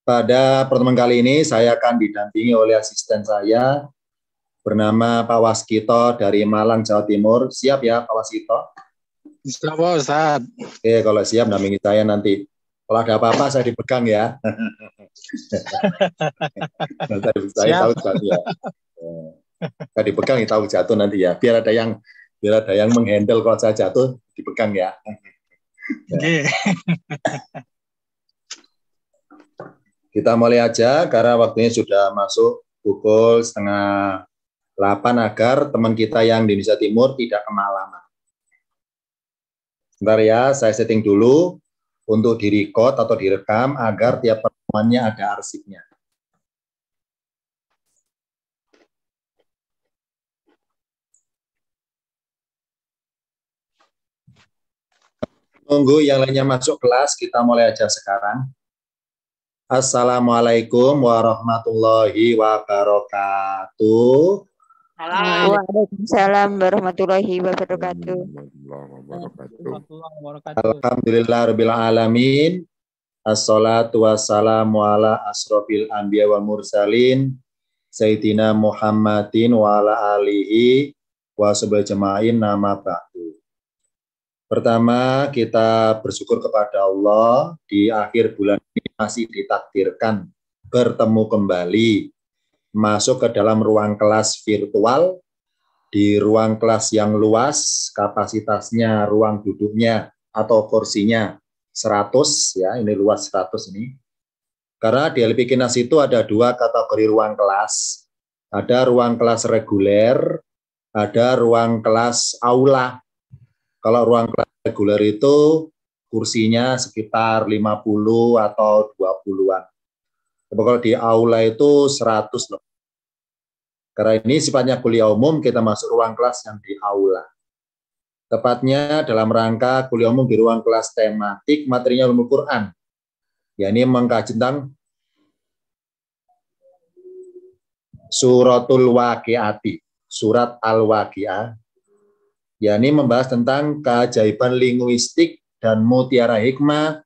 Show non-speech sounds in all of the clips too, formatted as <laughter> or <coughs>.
Pada pertemuan kali ini saya akan didampingi oleh asisten saya bernama Pak Waskito dari Malang, Jawa Timur. Siap ya Pak Waskito? Siap Ustaz. Oke, kalau siap dampingi saya nanti. Kalau ada apa-apa saya dipegang ya. saya tahu jatuh ya. Saya dipegang tahu jatuh nanti ya. Biar ada yang biar ada yang menghandle kalau saya jatuh dipegang ya. Oke. Kita mulai aja karena waktunya sudah masuk pukul setengah delapan agar teman kita yang di Indonesia Timur tidak kemalaman. Sebentar ya, saya setting dulu untuk direcord atau direkam agar tiap pertemuannya ada arsipnya. Tunggu yang lainnya masuk kelas, kita mulai aja sekarang. Assalamualaikum warahmatullahi wabarakatuh. Waalaikumsalam warahmatullahi wabarakatuh. Alhamdulillah rabbil alamin. Assalatu wassalamu ala asrofil anbiya wal mursalin Sayyidina Muhammadin wa ala alihi wa jama'in nama ba'du. Pertama, kita bersyukur kepada Allah di akhir bulan ini masih ditakdirkan bertemu kembali masuk ke dalam ruang kelas virtual di ruang kelas yang luas, kapasitasnya ruang duduknya atau kursinya 100 ya, ini luas 100 ini. Karena di LP Kinas itu ada dua kategori ruang kelas. Ada ruang kelas reguler, ada ruang kelas aula kalau ruang kelas reguler itu kursinya sekitar 50 atau 20-an. Tapi kalau di aula itu 100 loh. Karena ini sifatnya kuliah umum, kita masuk ruang kelas yang di aula. Tepatnya dalam rangka kuliah umum di ruang kelas tematik materinya ilmu Quran. Ya ini mengkaji tentang suratul waqiati, surat al-waqiah yakni membahas tentang keajaiban linguistik dan mutiara hikmah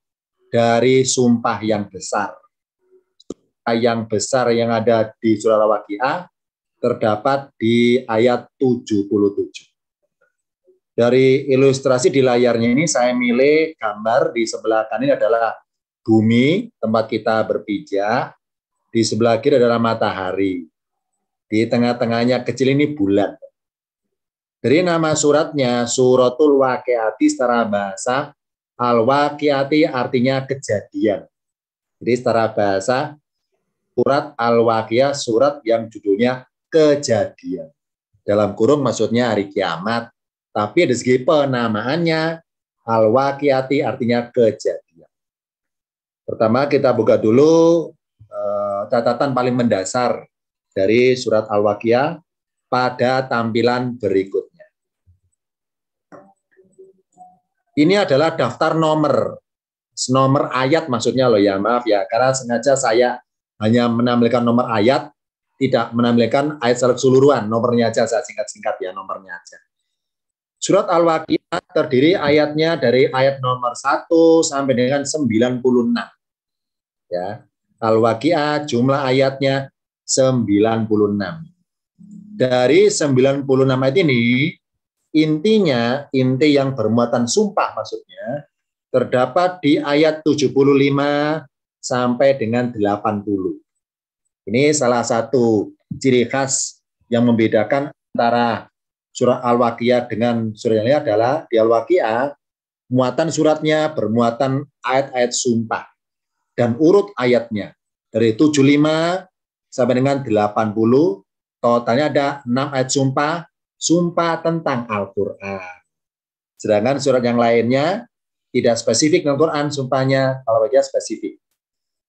dari sumpah yang besar. Sumpah yang besar yang ada di surah Al-Waqiah terdapat di ayat 77. Dari ilustrasi di layarnya ini saya milih gambar di sebelah kanan adalah bumi tempat kita berpijak, di sebelah kiri adalah matahari. Di tengah-tengahnya kecil ini bulan. Dari nama suratnya, suratul wakiati secara bahasa, al-waqiati artinya kejadian. Jadi secara bahasa, surat al-waqiah, surat yang judulnya kejadian. Dalam kurung maksudnya hari kiamat, tapi ada segi penamaannya, al-waqiati artinya kejadian. Pertama kita buka dulu eh, catatan paling mendasar dari surat al-waqiah pada tampilan berikut. Ini adalah daftar nomor. Nomor ayat maksudnya loh ya, maaf ya. Karena sengaja saya hanya menampilkan nomor ayat, tidak menampilkan ayat secara keseluruhan. Nomornya aja saya singkat-singkat ya, nomornya aja. Surat Al-Waqi'ah terdiri ayatnya dari ayat nomor 1 sampai dengan 96. Ya. Al-Waqi'ah jumlah ayatnya 96. Dari 96 ayat ini Intinya, inti yang bermuatan sumpah maksudnya, terdapat di ayat 75 sampai dengan 80. Ini salah satu ciri khas yang membedakan antara surah Al-Waqiah dengan surah yang lain adalah di Al-Waqiah muatan suratnya bermuatan ayat-ayat sumpah dan urut ayatnya dari 75 sampai dengan 80 totalnya ada 6 ayat sumpah sumpah tentang Al-Quran. Sedangkan surat yang lainnya tidak spesifik dengan Quran sumpahnya, kalau bagian spesifik.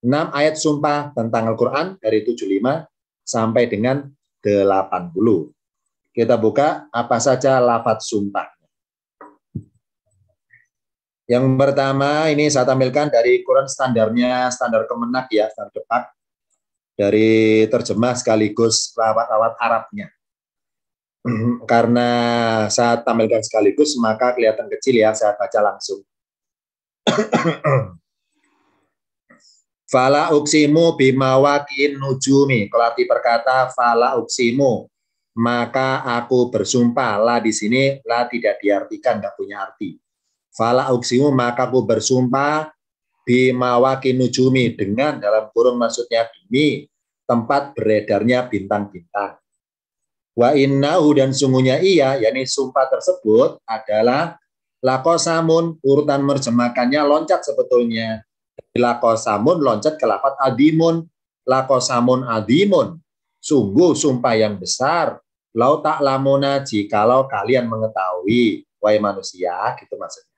6 ayat sumpah tentang Al-Quran dari 75 sampai dengan 80. Kita buka apa saja lafaz sumpah. Yang pertama ini saya tampilkan dari Quran standarnya, standar kemenak ya, standar depak. Dari terjemah sekaligus rawat lawat Arabnya. Mhm. Karena saat tampilkan sekaligus, maka kelihatan kecil ya, saya baca langsung. <clears throat> Fala uksimu bimawakin nujumi. Kelati berkata, fala uksimu. Maka aku bersumpah. La di sini, la tidak diartikan, nggak punya arti. Fala uksimu, maka aku bersumpah bimawakin nujumi. Dengan, dalam kurung maksudnya demi, tempat beredarnya bintang-bintang. Wa innahu dan sungguhnya ia, yakni sumpah tersebut adalah lakosamun, urutan merjemakannya loncat sebetulnya. Lakosamun loncat ke lapat adimun, lakosamun adimun. Sungguh sumpah yang besar. Lau tak lamuna jikalau kalian mengetahui. Wahai manusia, gitu maksudnya.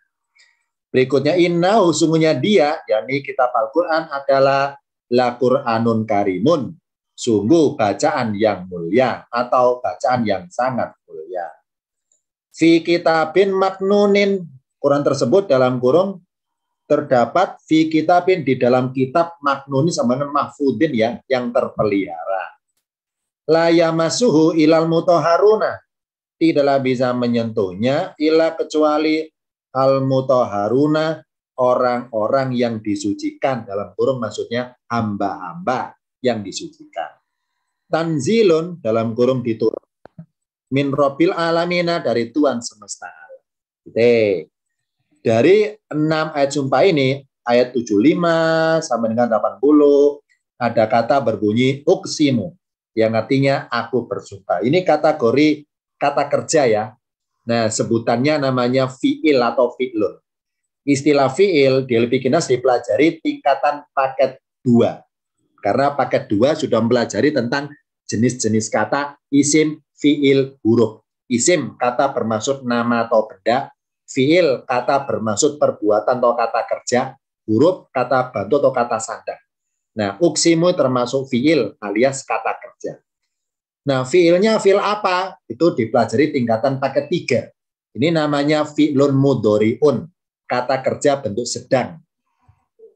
Berikutnya innahu sungguhnya dia, yakni kitab Al-Quran adalah la Qur'anun karimun Sungguh bacaan yang mulia atau bacaan yang sangat mulia. Fi kitabin maknunin. Quran tersebut dalam kurung terdapat fi kitabin di dalam kitab maknunin sama dengan mahfudin ya, yang terpelihara. Layamasuhu ilal mutoharuna. Tidaklah bisa menyentuhnya ila kecuali al mutoharuna orang-orang yang disucikan dalam kurung maksudnya hamba-hamba yang disucikan. Tanzilun dalam kurung diturunkan min robil alamina dari Tuhan semesta Oke. Dari enam ayat sumpah ini, ayat 75 sampai dengan 80, ada kata berbunyi uksimu, yang artinya aku bersumpah. Ini kategori kata kerja ya. Nah, sebutannya namanya fi'il atau fi'lun. Istilah fi'il di Levikinas dipelajari tingkatan paket dua. Karena paket 2 sudah mempelajari tentang jenis-jenis kata isim, fiil, huruf. Isim kata bermaksud nama atau benda, fiil kata bermaksud perbuatan atau kata kerja, huruf kata bantu atau kata sandang. Nah, uksimu termasuk fiil alias kata kerja. Nah, fiilnya fiil apa? Itu dipelajari tingkatan paket 3. Ini namanya fiilun mudoriun, kata kerja bentuk sedang.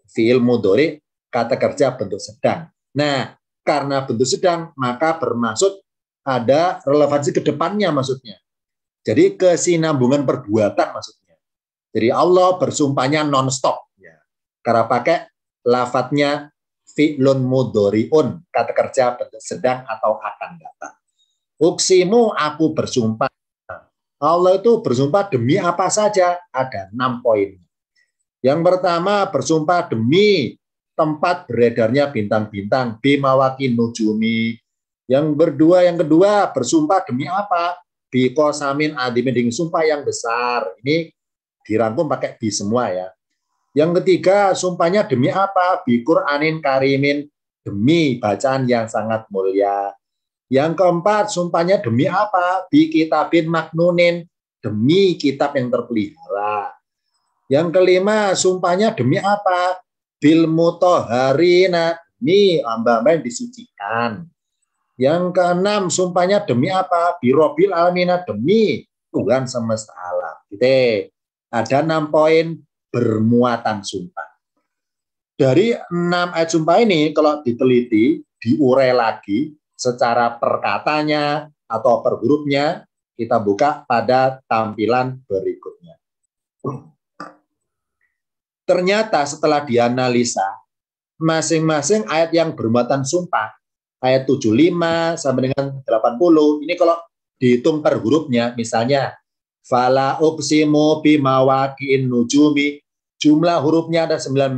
Fiil mudori kata kerja bentuk sedang. Nah, karena bentuk sedang, maka bermaksud ada relevansi ke depannya maksudnya. Jadi kesinambungan perbuatan maksudnya. Jadi Allah bersumpahnya non-stop. Ya. Karena pakai lafadnya fi'lun mudori'un, kata kerja bentuk sedang atau akan datang. Uksimu aku bersumpah. Allah itu bersumpah demi apa saja? Ada enam poin. Yang pertama bersumpah demi tempat beredarnya bintang-bintang, bimawakin nujumi. Yang berdua, yang kedua, bersumpah demi apa? Biko samin adimin dengan sumpah yang besar. Ini dirangkum pakai bi semua ya. Yang ketiga, sumpahnya demi apa? Bikur anin karimin, demi bacaan yang sangat mulia. Yang keempat, sumpahnya demi apa? Bi kitabin maknunin, demi kitab yang terpelihara. Yang kelima, sumpahnya demi apa? bil mutoharina ini hamba-hamba yang disucikan. Yang keenam, sumpahnya demi apa? Birobil almina demi Tuhan semesta alam. Gitu. Ada enam poin bermuatan sumpah. Dari enam ayat sumpah ini, kalau diteliti, diurai lagi secara perkatanya atau per hurufnya, kita buka pada tampilan berikutnya. Ternyata setelah dianalisa, masing-masing ayat yang bermuatan sumpah, ayat 75 sampai dengan 80, ini kalau dihitung per hurufnya, misalnya, Fala uksimu bimawaki'in nujumi, jumlah hurufnya ada 19.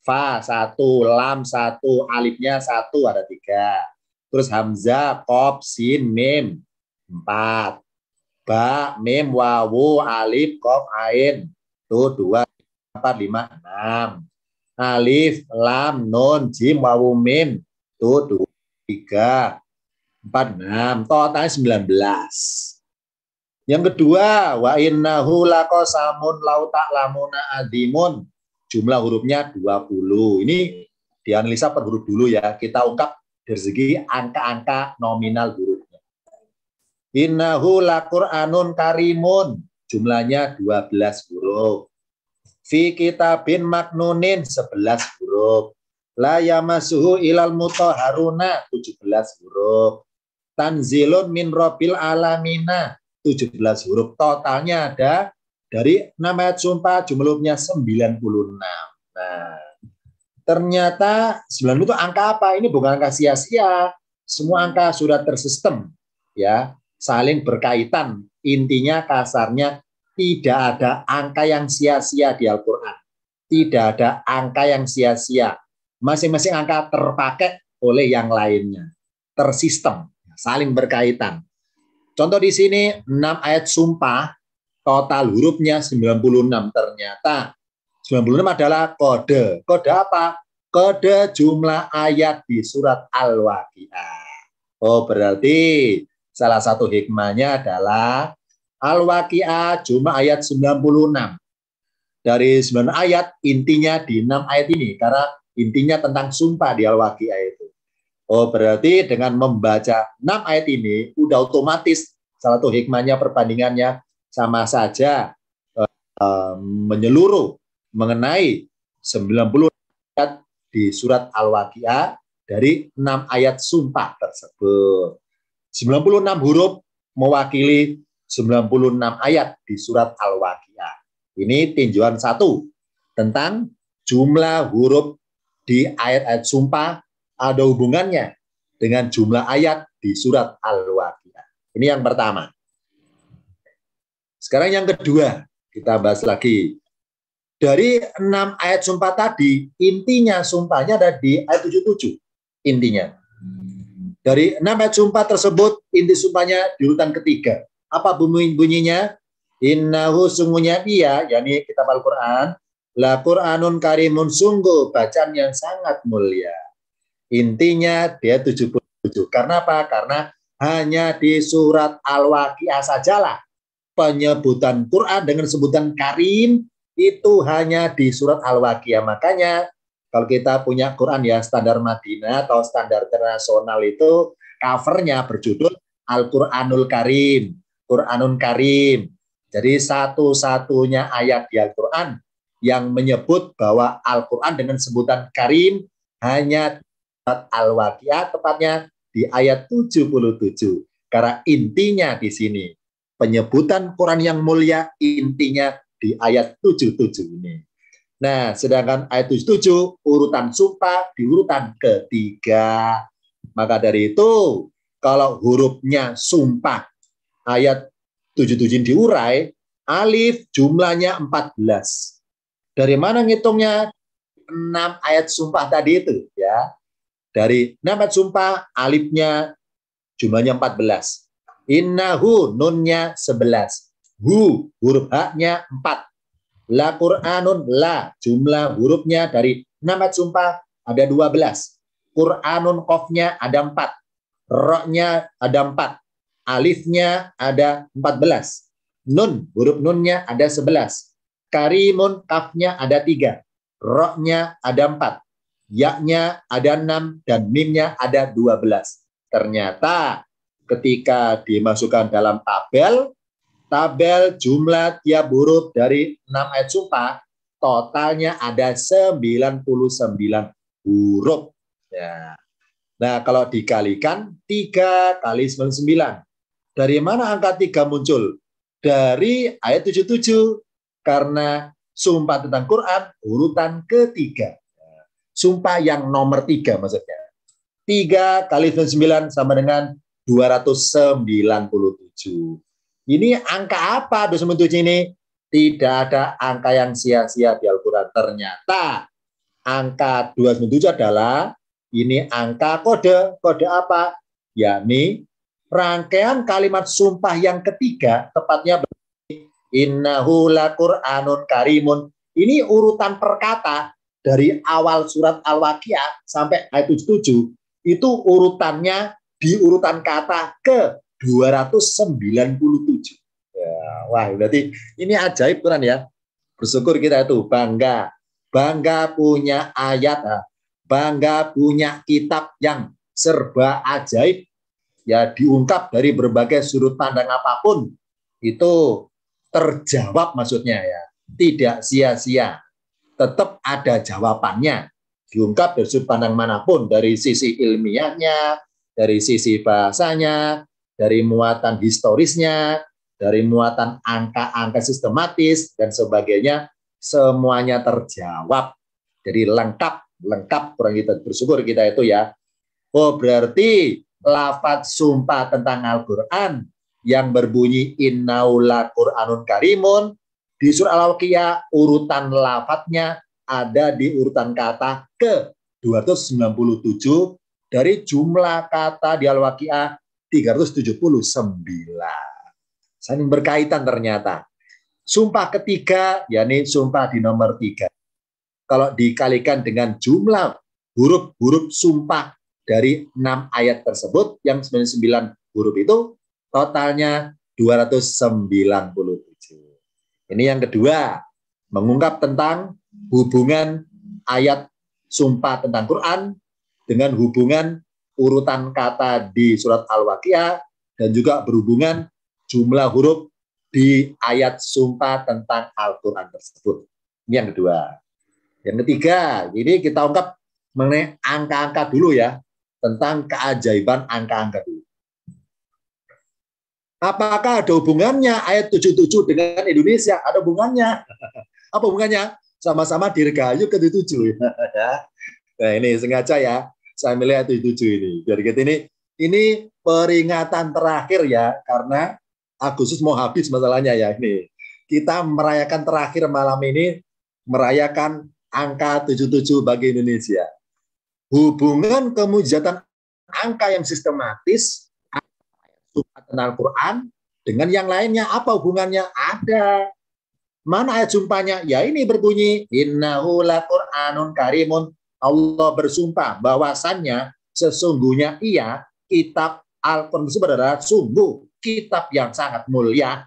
Fa satu, lam satu, alifnya satu, ada tiga. Terus hamzah, kop, sin, mim, empat. Ba, mim, wawu, alif, kop, ain, itu dua, empat, lima, enam. Alif, lam, nun, jim, wawu, mim. Tuh, dua, tiga, empat, enam. Totalnya sembilan belas. Yang kedua, wa innahu samun lau lamuna adimun. Jumlah hurufnya 20. Ini dianalisa per huruf dulu ya. Kita ungkap dari segi angka-angka nominal hurufnya. Innahu anun karimun. Jumlahnya 12 huruf. Fi kitabin maknunin 11 huruf. La yamasuhu ilal mutahharuna 17 huruf. Tanzilun min robil alamina 17 huruf. Totalnya ada dari nama ayat sumpah jumlahnya 96. Nah, ternyata 90 itu angka apa? Ini bukan angka sia-sia. Semua angka sudah tersistem ya, saling berkaitan. Intinya kasarnya tidak ada angka yang sia-sia di Al-Quran. Tidak ada angka yang sia-sia. Masing-masing angka terpakai oleh yang lainnya. Tersistem, saling berkaitan. Contoh di sini 6 ayat sumpah, total hurufnya 96 ternyata. 96 adalah kode. Kode apa? Kode jumlah ayat di surat Al-Waqi'ah. Oh berarti salah satu hikmahnya adalah Al-Waqi'ah cuma ayat 96. Dari 9 ayat, intinya di 6 ayat ini. Karena intinya tentang sumpah di Al-Waqi'ah itu. Oh, berarti dengan membaca 6 ayat ini, udah otomatis salah satu hikmahnya perbandingannya sama saja eh, menyeluruh mengenai 90 ayat di surat Al-Waqi'ah dari 6 ayat sumpah tersebut. 96 huruf mewakili 96 ayat di surat Al-Waqiah. Ini tinjauan satu tentang jumlah huruf di ayat-ayat sumpah ada hubungannya dengan jumlah ayat di surat Al-Waqiah. Ini yang pertama. Sekarang yang kedua, kita bahas lagi. Dari enam ayat sumpah tadi, intinya sumpahnya ada di ayat 77. Intinya. Dari enam ayat sumpah tersebut, inti sumpahnya di urutan ketiga. Apa bunyi bunyinya? Innahu sungguhnya dia, yakni kitab Al-Quran, la Quranun karimun sungguh, bacaan yang sangat mulia. Intinya dia 77. Karena apa? Karena hanya di surat Al-Waqi'ah sajalah penyebutan Quran dengan sebutan karim itu hanya di surat Al-Waqiah. Makanya kalau kita punya Quran ya standar Madinah atau standar internasional itu covernya berjudul Al-Quranul Karim. Quranun Karim. Jadi satu-satunya ayat di Al-Quran yang menyebut bahwa Al-Quran dengan sebutan Karim hanya Al-Waqi'ah, tepatnya di ayat 77. Karena intinya di sini, penyebutan Quran yang mulia intinya di ayat 77 ini. Nah, sedangkan ayat 77 urutan sumpah di urutan ketiga. Maka dari itu, kalau hurufnya sumpah ayat 77 diurai, alif jumlahnya 14. Dari mana ngitungnya? 6 ayat sumpah tadi itu ya. Dari 6 ayat sumpah alifnya jumlahnya 14. Innahu nunnya 11. Hu huruf haknya 4. La Qur'anun la jumlah hurufnya dari 6 ayat sumpah ada 12. Qur'anun kofnya ada 4. Roknya ada 4. Alifnya ada 14. Nun, huruf nunnya ada 11. Karimun, kafnya ada 3. Roknya ada 4. Yaknya ada 6. Dan mimnya ada 12. Ternyata ketika dimasukkan dalam tabel, tabel jumlah tiap huruf dari 6 ayat sumpah, totalnya ada 99 huruf. Ya. Nah, kalau dikalikan 3 kali 99. Dari mana angka 3 muncul? Dari ayat 77. Karena sumpah tentang Quran urutan ketiga. Sumpah yang nomor tiga maksudnya. 3 kali sembilan sama dengan 297. Ini angka apa 297 ini? Tidak ada angka yang sia-sia di Al-Quran. Ternyata angka 297 adalah ini angka kode. Kode apa? Yakni rangkaian kalimat sumpah yang ketiga, tepatnya innahu Qur'anun karimun. Ini urutan perkata dari awal surat Al-Waqiah sampai ayat 77, itu urutannya di urutan kata ke 297. Ya, wah, berarti ini ajaib kan ya. Bersyukur kita itu bangga. Bangga punya ayat, ah, bangga punya kitab yang serba ajaib ya diungkap dari berbagai sudut pandang apapun itu terjawab maksudnya ya tidak sia-sia tetap ada jawabannya diungkap dari sudut pandang manapun dari sisi ilmiahnya dari sisi bahasanya dari muatan historisnya dari muatan angka-angka sistematis dan sebagainya semuanya terjawab jadi lengkap lengkap kurang kita bersyukur kita itu ya oh berarti lafat sumpah tentang Al-Quran yang berbunyi innaula Quranun Karimun di surah Al-Waqiah urutan lafatnya ada di urutan kata ke 297 dari jumlah kata di Al-Waqiah 379. Saling berkaitan ternyata. Sumpah ketiga, yakni sumpah di nomor tiga. Kalau dikalikan dengan jumlah huruf-huruf sumpah dari 6 ayat tersebut yang 99 huruf itu totalnya 297. Ini yang kedua, mengungkap tentang hubungan ayat sumpah tentang Quran dengan hubungan urutan kata di surat Al-Waqiah dan juga berhubungan jumlah huruf di ayat sumpah tentang Al-Quran tersebut. Ini yang kedua. Yang ketiga, ini kita ungkap mengenai angka-angka dulu ya tentang keajaiban angka-angka itu. Apakah ada hubungannya ayat 77 dengan Indonesia? Ada hubungannya. Apa hubungannya? Sama-sama dirgahayu ke 77. <laughs> Ya. nah ini sengaja ya, saya melihat ayat 77 ini. Biar kita ini, ini peringatan terakhir ya, karena Agustus mau habis masalahnya ya ini. Kita merayakan terakhir malam ini, merayakan angka 77 bagi Indonesia hubungan kemujatan angka yang sistematis antara Al-Quran dengan yang lainnya apa hubungannya ada mana ayat sumpahnya ya ini berbunyi innahu Qur'anun karimun Allah bersumpah bahwasannya sesungguhnya ia kitab Al-Quran sebenarnya sungguh kitab yang sangat mulia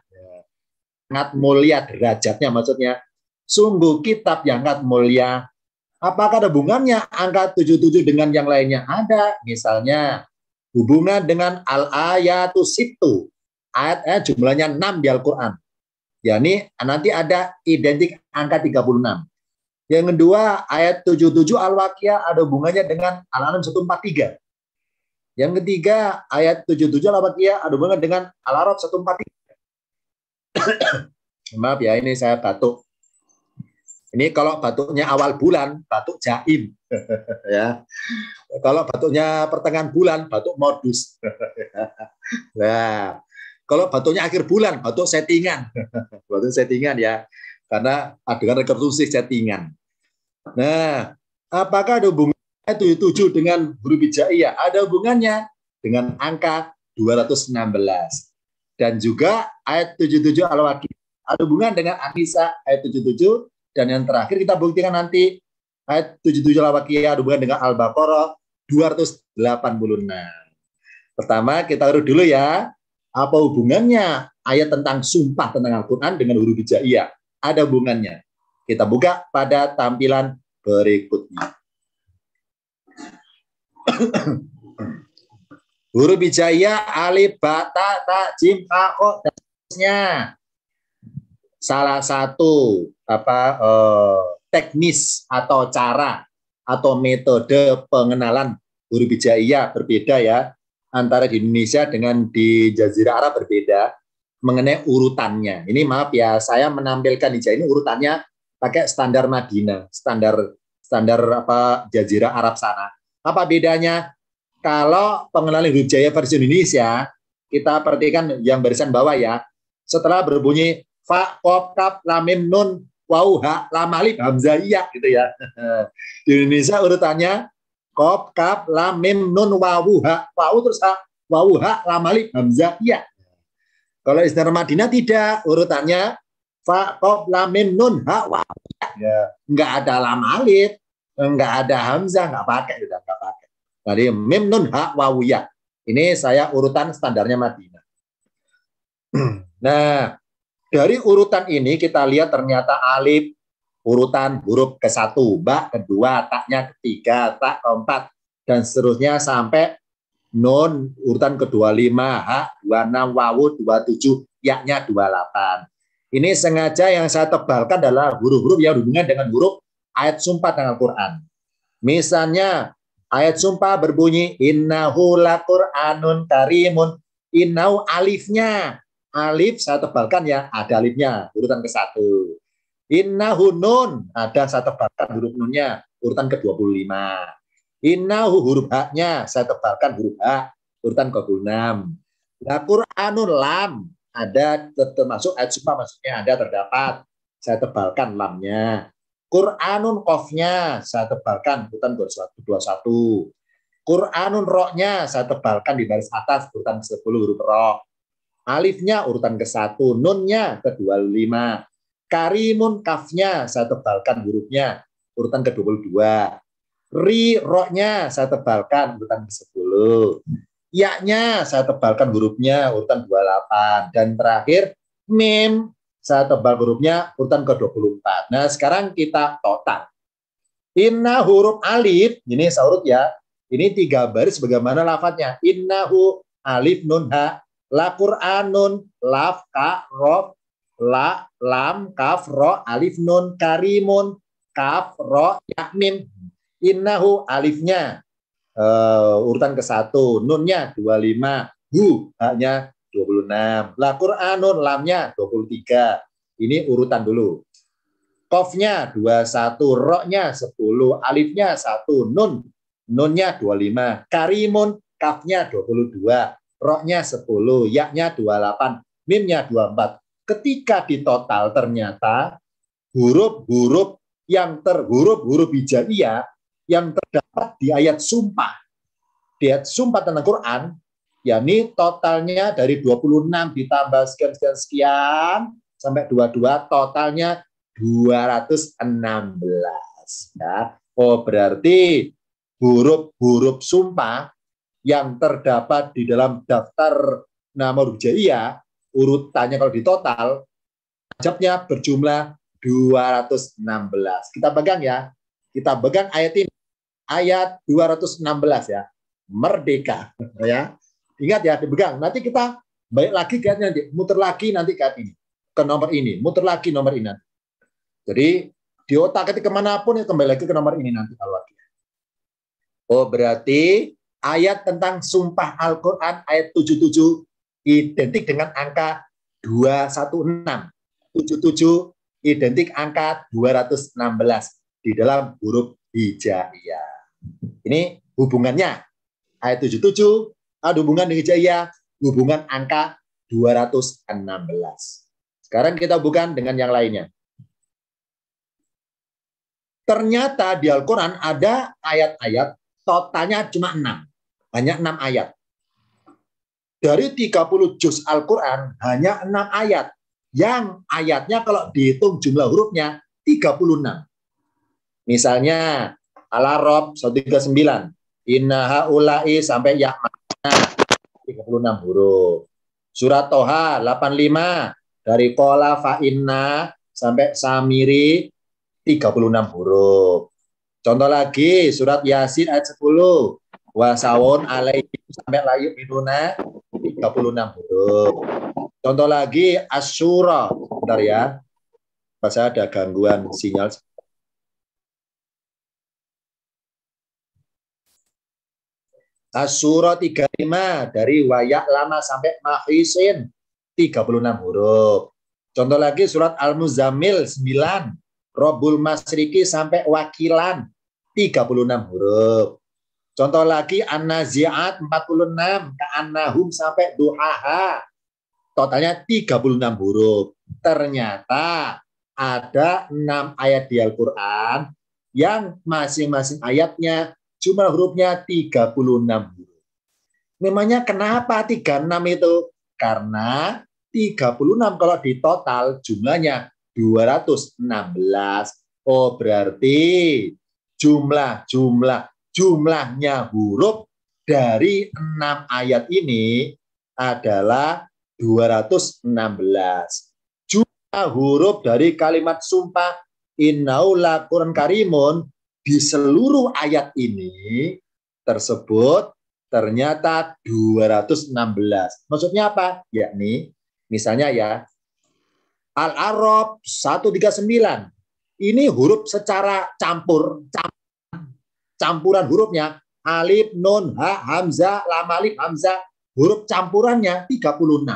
sangat mulia derajatnya maksudnya sungguh kitab yang sangat mulia Apakah ada hubungannya angka 77 dengan yang lainnya? Ada. Misalnya hubungan dengan al-ayatu situ. Ayatnya eh, jumlahnya 6 di Al-Quran. Yani nanti ada identik angka 36. Yang kedua, ayat 77 al waqiyah ada hubungannya dengan Al-An'am 143. Yang ketiga, ayat 77 Al-Waqiah ada hubungannya dengan Al-Arab 143. <coughs> Maaf ya, ini saya batuk. Ini kalau batuknya awal bulan, batuk jaim. <laughs> ya. Kalau batuknya pertengahan bulan, batuk modus. nah, <laughs> kalau batuknya akhir bulan, batuk settingan. <laughs> batuk settingan ya. Karena adegan rekonstruksi settingan. Nah, apakah ada hubungannya 77 dengan huruf hijaiyah? Ada hubungannya dengan angka 216. Dan juga ayat 77 al Ada hubungan dengan Anisa ayat 77 dan yang terakhir kita buktikan nanti ayat 77 Lawakiyah hubungan dengan Al-Baqarah 286. Pertama kita urut dulu ya, apa hubungannya ayat tentang sumpah tentang Al-Quran dengan huruf hijaiyah? Ada hubungannya. Kita buka pada tampilan berikutnya. <coughs> huruf hijaiyah alif ba ta ta jim dan seterusnya salah satu apa eh, teknis atau cara atau metode pengenalan huruf hijaiyah berbeda ya antara di Indonesia dengan di Jazirah Arab berbeda mengenai urutannya. Ini maaf ya, saya menampilkan hijaiyah ini urutannya pakai standar Madinah, standar standar apa Jazirah Arab sana. Apa bedanya? Kalau pengenalan huruf hijaiyah versi Indonesia, kita perhatikan yang barisan bawah ya. Setelah berbunyi fa kop kap lamim nun wau ha lam alif hamzah iya gitu ya. <laughs> Di Indonesia urutannya kop kap lamim nun wau ha wau terus ha wau ha lam alif hamzah iya. Kalau istilah Madinah tidak urutannya fa kop lamim nun ha wau ya. Enggak ada lam alif, enggak ada hamzah, enggak pakai sudah enggak pakai. Jadi mim nun ha wau ya. Ini saya urutan standarnya Madinah. <clears throat> Nah, dari urutan ini kita lihat ternyata alif urutan huruf ke satu, bak kedua, taknya ketiga, tak keempat dan seterusnya sampai non urutan ke-25, ha 26, wawu tujuh, yaknya dua delapan. Ini sengaja yang saya tebalkan adalah huruf-huruf yang hubungan dengan huruf ayat sumpah dalam Al-Qur'an. Misalnya ayat sumpah berbunyi innahu Quranun karimun. Innau alifnya Alif saya tebalkan ya, ada alifnya, urutan ke satu. Inna hunun, ada saya tebalkan huruf nunnya, urutan ke-25. Inna hu huruf haknya, saya tebalkan huruf h urutan ke-26. La Qur'anun lam, ada termasuk ayat sumpah maksudnya ada terdapat. Saya tebalkan lamnya. Qur'anun kofnya, saya tebalkan urutan ke-21. Qur'anun roknya, saya tebalkan di baris atas urutan ke-10 huruf rok. Alifnya urutan ke-1, nunnya ke-25. Karimun kafnya saya tebalkan hurufnya, urutan ke-22. Ri roknya saya tebalkan urutan ke-10. Yaknya saya tebalkan hurufnya urutan 28 dan terakhir mim saya tebal hurufnya urutan ke-24. Nah, sekarang kita total. Inna huruf alif, ini saurut ya. Ini tiga baris bagaimana lafadznya. Innahu alif nun ha La Qur'anun, laf, ka, rof, la, lam, kaf, ro, alif, nun, karimun, kaf, ro, yakmin. Innahu alifnya uh, urutan ke satu, nunnya 25, hu haknya 26, la Qur'anun lamnya tiga Ini urutan dulu. Kofnya 21, roknya 10, alifnya satu nun, nunnya 25, karimun, kafnya dua puluh dua Roknya 10, yaknya 28, mimnya 24. Ketika ditotal ternyata huruf-huruf yang terhuruf-huruf hijaiyah yang terdapat di ayat sumpah. Di ayat sumpah tentang Quran, yakni totalnya dari 26 ditambah sekian-sekian-sekian sampai 22, totalnya 216. Ya. Oh, berarti huruf-huruf sumpah yang terdapat di dalam daftar nama rujia, urutannya kalau di total pajaknya berjumlah 216. Kita pegang ya. Kita pegang ayat ini. Ayat 216 ya. Merdeka ya. Ingat ya dipegang. Nanti kita balik lagi ke nanti muter lagi nanti ke ini ke nomor ini muter lagi nomor ini nanti. jadi di otak ketika manapun ya kembali lagi ke nomor ini nanti kalau lagi oh berarti ayat tentang sumpah Al-Quran ayat 77 identik dengan angka 216. 77 identik angka 216 di dalam huruf hijaiyah. Ini hubungannya. Ayat 77 ada hubungan dengan hijaiyah, hubungan angka 216. Sekarang kita hubungkan dengan yang lainnya. Ternyata di Al-Quran ada ayat-ayat totalnya cuma 6 hanya enam ayat. Dari 30 juz Al-Quran, hanya enam ayat. Yang ayatnya kalau dihitung jumlah hurufnya 36. Misalnya, Al-Arab 139, Inna ha'ulai sampai Ya'mana 36 huruf. Surat Toha 85, dari Kola Fa'inna sampai Samiri 36 huruf. Contoh lagi, surat Yasin ayat 10 wasawon alaihi sampai layu minuna 36 huruf. Contoh lagi asyura. Bentar ya. Pas ada gangguan sinyal. Asyura 35 dari wayak lama sampai mahisin 36 huruf. Contoh lagi surat Al-Muzammil 9, Robul Masriki sampai Wakilan 36 huruf. Contoh lagi An-Nazi'at 46 ke An-Nahum sampai Duhaha. Totalnya 36 huruf. Ternyata ada 6 ayat di Al-Qur'an yang masing-masing ayatnya jumlah hurufnya 36 huruf. Memangnya kenapa 36 itu? Karena 36 kalau di total jumlahnya 216. Oh berarti jumlah-jumlah jumlahnya huruf dari enam ayat ini adalah 216. Jumlah huruf dari kalimat sumpah innaula Quran karimun di seluruh ayat ini tersebut ternyata 216. Maksudnya apa? Yakni misalnya ya Al-Arab 139. Ini huruf secara campur, campur campuran hurufnya alif, nun, ha, hamzah, lam alif, hamzah, huruf campurannya 36.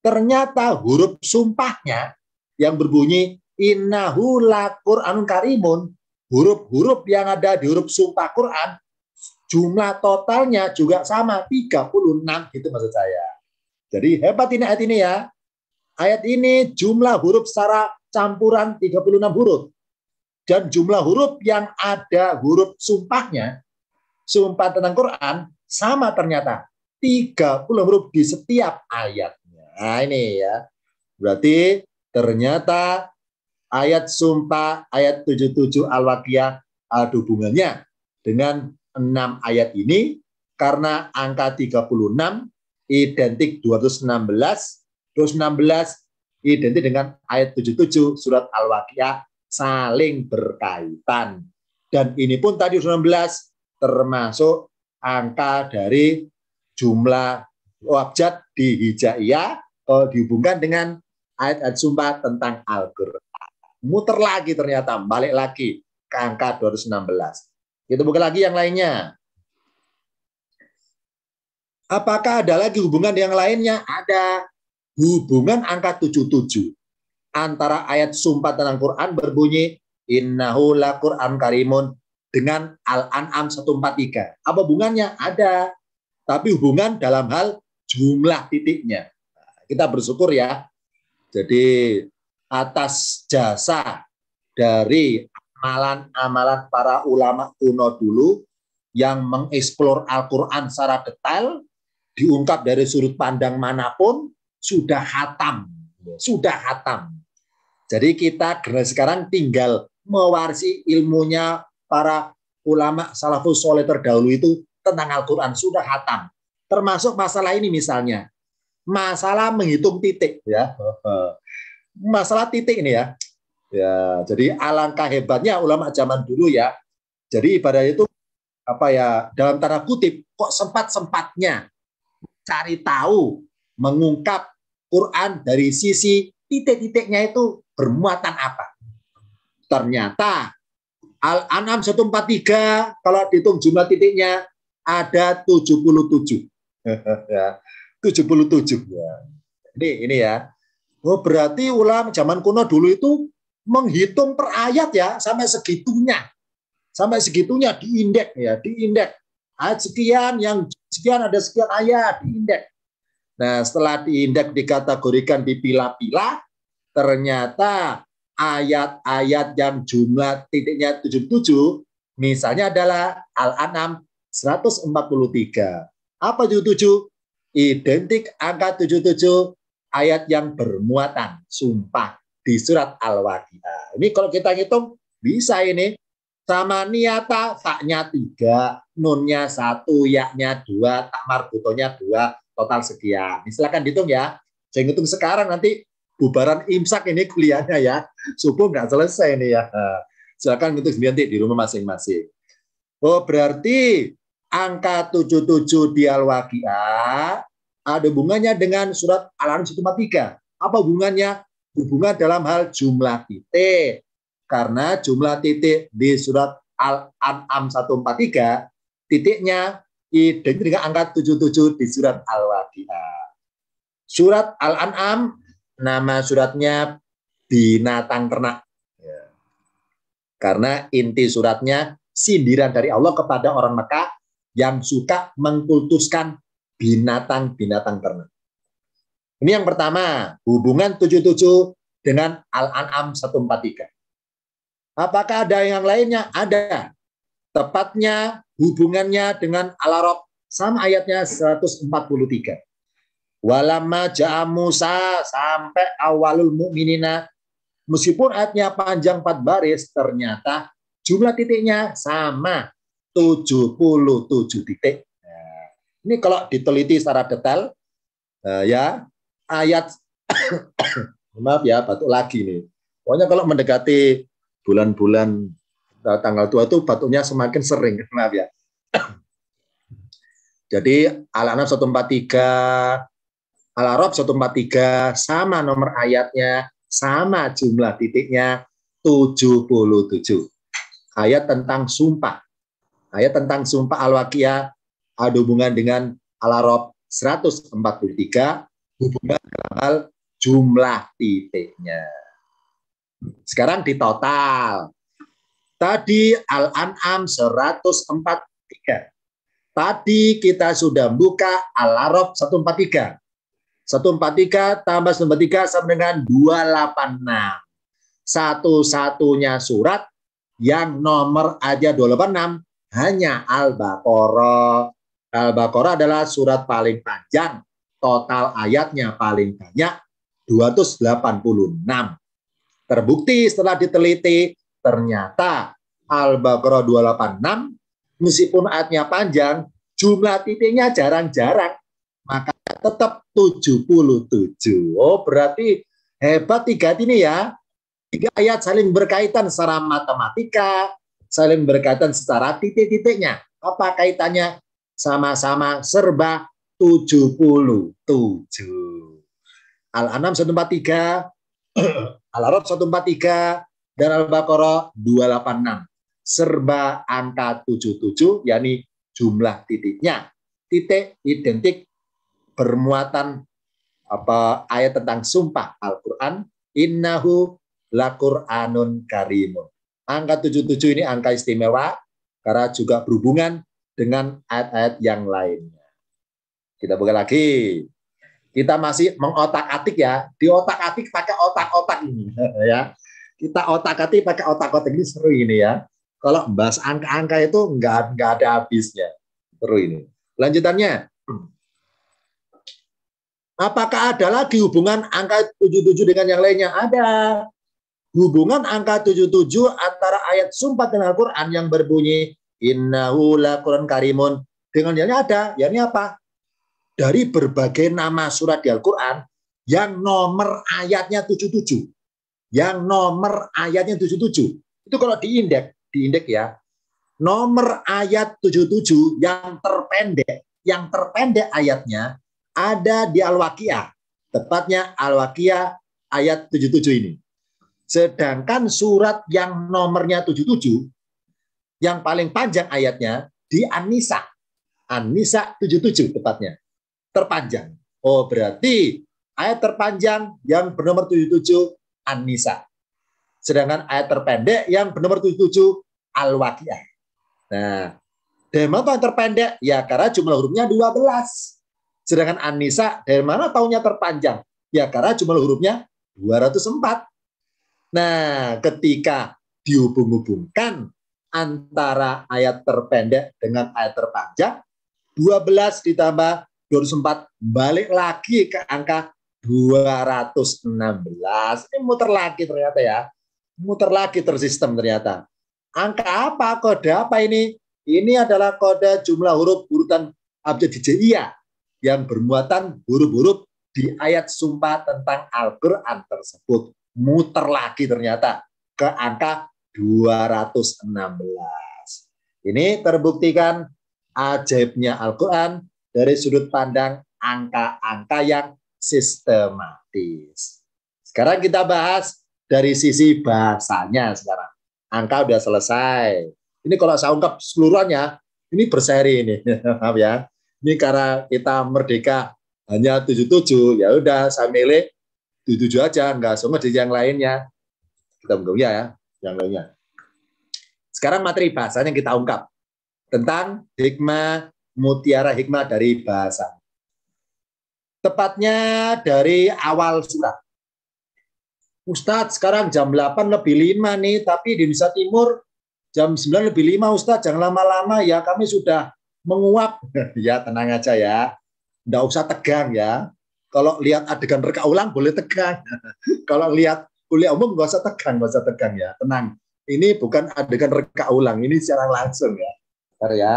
Ternyata huruf sumpahnya yang berbunyi innahu la Qur'anun karimun, huruf-huruf yang ada di huruf sumpah Quran jumlah totalnya juga sama 36 itu maksud saya. Jadi hebat ini ayat ini ya. Ayat ini jumlah huruf secara campuran 36 huruf dan jumlah huruf yang ada huruf sumpahnya, sumpah tentang Quran sama ternyata 30 huruf di setiap ayatnya. Nah, ini ya. Berarti ternyata ayat sumpah ayat 77 al waqiyah ada hubungannya dengan 6 ayat ini karena angka 36 identik 216 216 identik dengan ayat 77 surat al waqiyah saling berkaitan. Dan ini pun tadi 19 termasuk angka dari jumlah wabjat di hijaiyah kalau eh, dihubungkan dengan ayat-ayat sumpah tentang Al-Qur'an. Muter lagi ternyata, balik lagi ke angka 216. Kita buka lagi yang lainnya. Apakah ada lagi hubungan yang lainnya? Ada hubungan angka 77 antara ayat sumpah tentang quran berbunyi innahu la Quran karimun dengan Al-An'am 143. Apa hubungannya? Ada. Tapi hubungan dalam hal jumlah titiknya. Kita bersyukur ya. Jadi atas jasa dari amalan-amalan para ulama kuno dulu yang mengeksplor Al-Quran secara detail, diungkap dari sudut pandang manapun, sudah hatam. Sudah hatam. Jadi kita generasi sekarang tinggal mewarisi ilmunya para ulama salafus soleh terdahulu itu tentang Al-Quran sudah hatam. Termasuk masalah ini misalnya. Masalah menghitung titik ya. <laughs> Masalah titik ini ya. Ya, jadi alangkah hebatnya ulama zaman dulu ya. Jadi pada itu apa ya dalam tanda kutip kok sempat sempatnya cari tahu mengungkap Quran dari sisi titik-titiknya itu bermuatan apa? Ternyata Al-An'am 143 kalau dihitung jumlah titiknya ada 77. <laughs> ya. 77 ya. Ini ini ya. Oh, berarti ulama zaman kuno dulu itu menghitung per ayat ya sampai segitunya. Sampai segitunya diindek ya, diindek. Ayat sekian yang sekian ada sekian ayat diindek. Nah, setelah diindek dikategorikan pila pila Ternyata ayat-ayat yang jumlah titiknya 77 misalnya adalah Al-An'am 143. Apa 77? Identik angka 77 ayat yang bermuatan sumpah di surat Al-Waqiah. Ini kalau kita ngitung bisa ini sama niata faknya tiga, nunnya satu, yaknya dua, tamar butonya dua, total sekian. Silahkan dihitung ya. Saya ngitung sekarang nanti bubaran imsak ini kuliahnya ya. Subuh nggak selesai ini ya. Nah, silakan untuk nanti di rumah masing-masing. Oh, berarti angka 77 di Al-Waqi'ah ada hubungannya dengan surat Al-An'am 153. Apa hubungannya? Hubungan dalam hal jumlah titik. Karena jumlah titik di surat Al-An'am 143, titiknya identik dengan angka 77 di surat Al-Waqi'ah. Surat Al-An'am nama suratnya binatang ternak. Ya. Karena inti suratnya sindiran dari Allah kepada orang Mekah yang suka mengkultuskan binatang-binatang ternak. Ini yang pertama, hubungan 77 dengan Al-An'am 143. Apakah ada yang lainnya? Ada. Tepatnya hubungannya dengan Al-Arab sama ayatnya 143. Walama ja'a Musa sampai awalul mu'minina. Meskipun ayatnya panjang 4 baris, ternyata jumlah titiknya sama 77 titik. Nah, ini kalau diteliti secara detail, eh, ya ayat <coughs> maaf ya batuk lagi nih. Pokoknya kalau mendekati bulan-bulan eh, tanggal tua itu batuknya semakin sering, <coughs> maaf ya. <coughs> Jadi Al-An'am 143, Al-Arab 143 sama nomor ayatnya, sama jumlah titiknya 77. Ayat tentang sumpah. Ayat tentang sumpah Al-Waqiah ada hubungan dengan Al-Arab 143 hubungan dalam hal jumlah titiknya. Sekarang di total. Tadi Al-An'am 143. Tadi kita sudah buka Al-Arab 143. 143 tambah 143 sama dengan 286. Satu-satunya surat yang nomor aja 286 hanya Al-Baqarah. Al-Baqarah adalah surat paling panjang, total ayatnya paling banyak 286. Terbukti setelah diteliti ternyata Al-Baqarah 286 meskipun ayatnya panjang, jumlah titiknya jarang-jarang maka tetap 77. Oh, berarti hebat tiga ini ya. Tiga ayat saling berkaitan secara matematika, saling berkaitan secara titik-titiknya. Apa kaitannya? Sama-sama serba 77. Al-An'am 143, <clears throat> Al-Arab 143, dan Al-Baqarah 286. Serba angka 77, yakni jumlah titiknya. Titik identik bermuatan apa ayat tentang sumpah Al-Qur'an innahu laquranun karimun. Angka 77 ini angka istimewa karena juga berhubungan dengan ayat-ayat yang lainnya. Kita buka lagi. Kita masih mengotak-atik ya. Di otak-atik pakai otak-otak ini <laughs> ya. Kita otak-atik pakai otak-otak ini seru ini ya. Kalau bahas angka-angka itu enggak nggak ada habisnya. Seru ini. Lanjutannya. <clears throat> Apakah ada lagi hubungan angka 77 dengan yang lainnya? Ada. Hubungan angka 77 antara ayat sumpah dengan Al-Quran yang berbunyi Innahu Quran karimun. Dengan yang lainnya ada. yang ini apa? Dari berbagai nama surat di Al-Quran yang nomor ayatnya 77. Yang nomor ayatnya 77. Itu kalau diindek, diindek ya. Nomor ayat 77 yang terpendek, yang terpendek ayatnya ada di Al-Waqiyah. Tepatnya Al-Waqiyah ayat 77 ini. Sedangkan surat yang nomornya 77, yang paling panjang ayatnya di An-Nisa. An-Nisa 77 tepatnya. Terpanjang. Oh berarti ayat terpanjang yang bernomor 77 An-Nisa. Sedangkan ayat terpendek yang bernomor 77 Al-Waqiyah. Nah, dan yang terpendek? Ya karena jumlah hurufnya 12. Sedangkan Anissa dari mana taunya terpanjang? Ya karena jumlah hurufnya 204. Nah, ketika dihubung-hubungkan antara ayat terpendek dengan ayat terpanjang, 12 ditambah 204 balik lagi ke angka 216. Ini muter lagi ternyata ya. Muter lagi tersistem ternyata. Angka apa? Kode apa ini? Ini adalah kode jumlah huruf urutan abjad hijaiyah yang bermuatan huruf-huruf di ayat sumpah tentang Al-Quran tersebut. Muter lagi ternyata ke angka 216. Ini terbuktikan ajaibnya Al-Quran dari sudut pandang angka-angka yang sistematis. Sekarang kita bahas dari sisi bahasanya sekarang. Angka sudah selesai. Ini kalau saya ungkap seluruhnya, ini berseri ini. <laughs> Maaf ya ini karena kita merdeka hanya 77 ya udah saya milih 77 aja nggak semua di yang lainnya kita ungkap ya, yang lainnya sekarang materi bahasanya kita ungkap tentang hikmah mutiara hikmah dari bahasa tepatnya dari awal surat Ustadz sekarang jam 8 lebih 5 nih tapi di Nusa Timur jam 9 lebih 5 Ustadz jangan lama-lama ya kami sudah menguap. <laughs> ya, tenang aja ya. Nggak usah tegang ya. Kalau lihat adegan reka ulang boleh tegang. <laughs> Kalau lihat kuliah umum nggak usah tegang, nggak usah tegang ya. Tenang. Ini bukan adegan reka ulang, ini secara langsung ya. Bentar ya.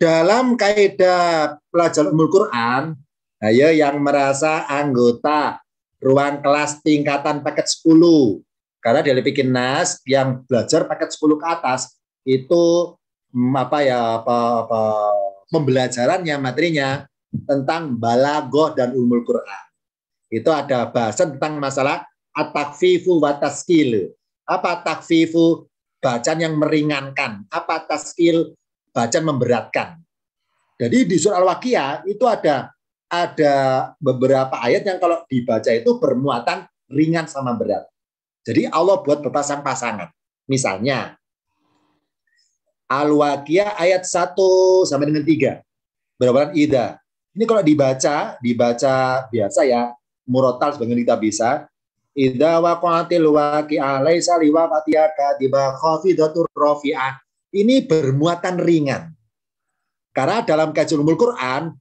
Dalam kaidah pelajaran umul Quran, ayo yang merasa anggota ruang kelas tingkatan paket 10 karena dia bikin nas yang belajar paket 10 ke atas itu mm, apa ya apa, apa, pembelajarannya materinya tentang balagoh dan umul Quran. Itu ada bahasan tentang masalah atakfifu takfifu wa taskil. Apa takfifu? Bacaan yang meringankan. Apa taskil? Bacaan memberatkan. Jadi di surah Al-Waqiah itu ada ada beberapa ayat yang kalau dibaca itu bermuatan ringan sama berat. Jadi Allah buat berpasang-pasangan. Misalnya, Al-Waqiyah ayat 1 sampai dengan 3. Berapaan Ida. Ini kalau dibaca, dibaca biasa ya, murotal sebagian kita bisa. Ida waqatil waqi'ah laisa liwaqatiyaka tiba khafidatur rafi'ah. Ini bermuatan ringan. Karena dalam kajian umul Quran,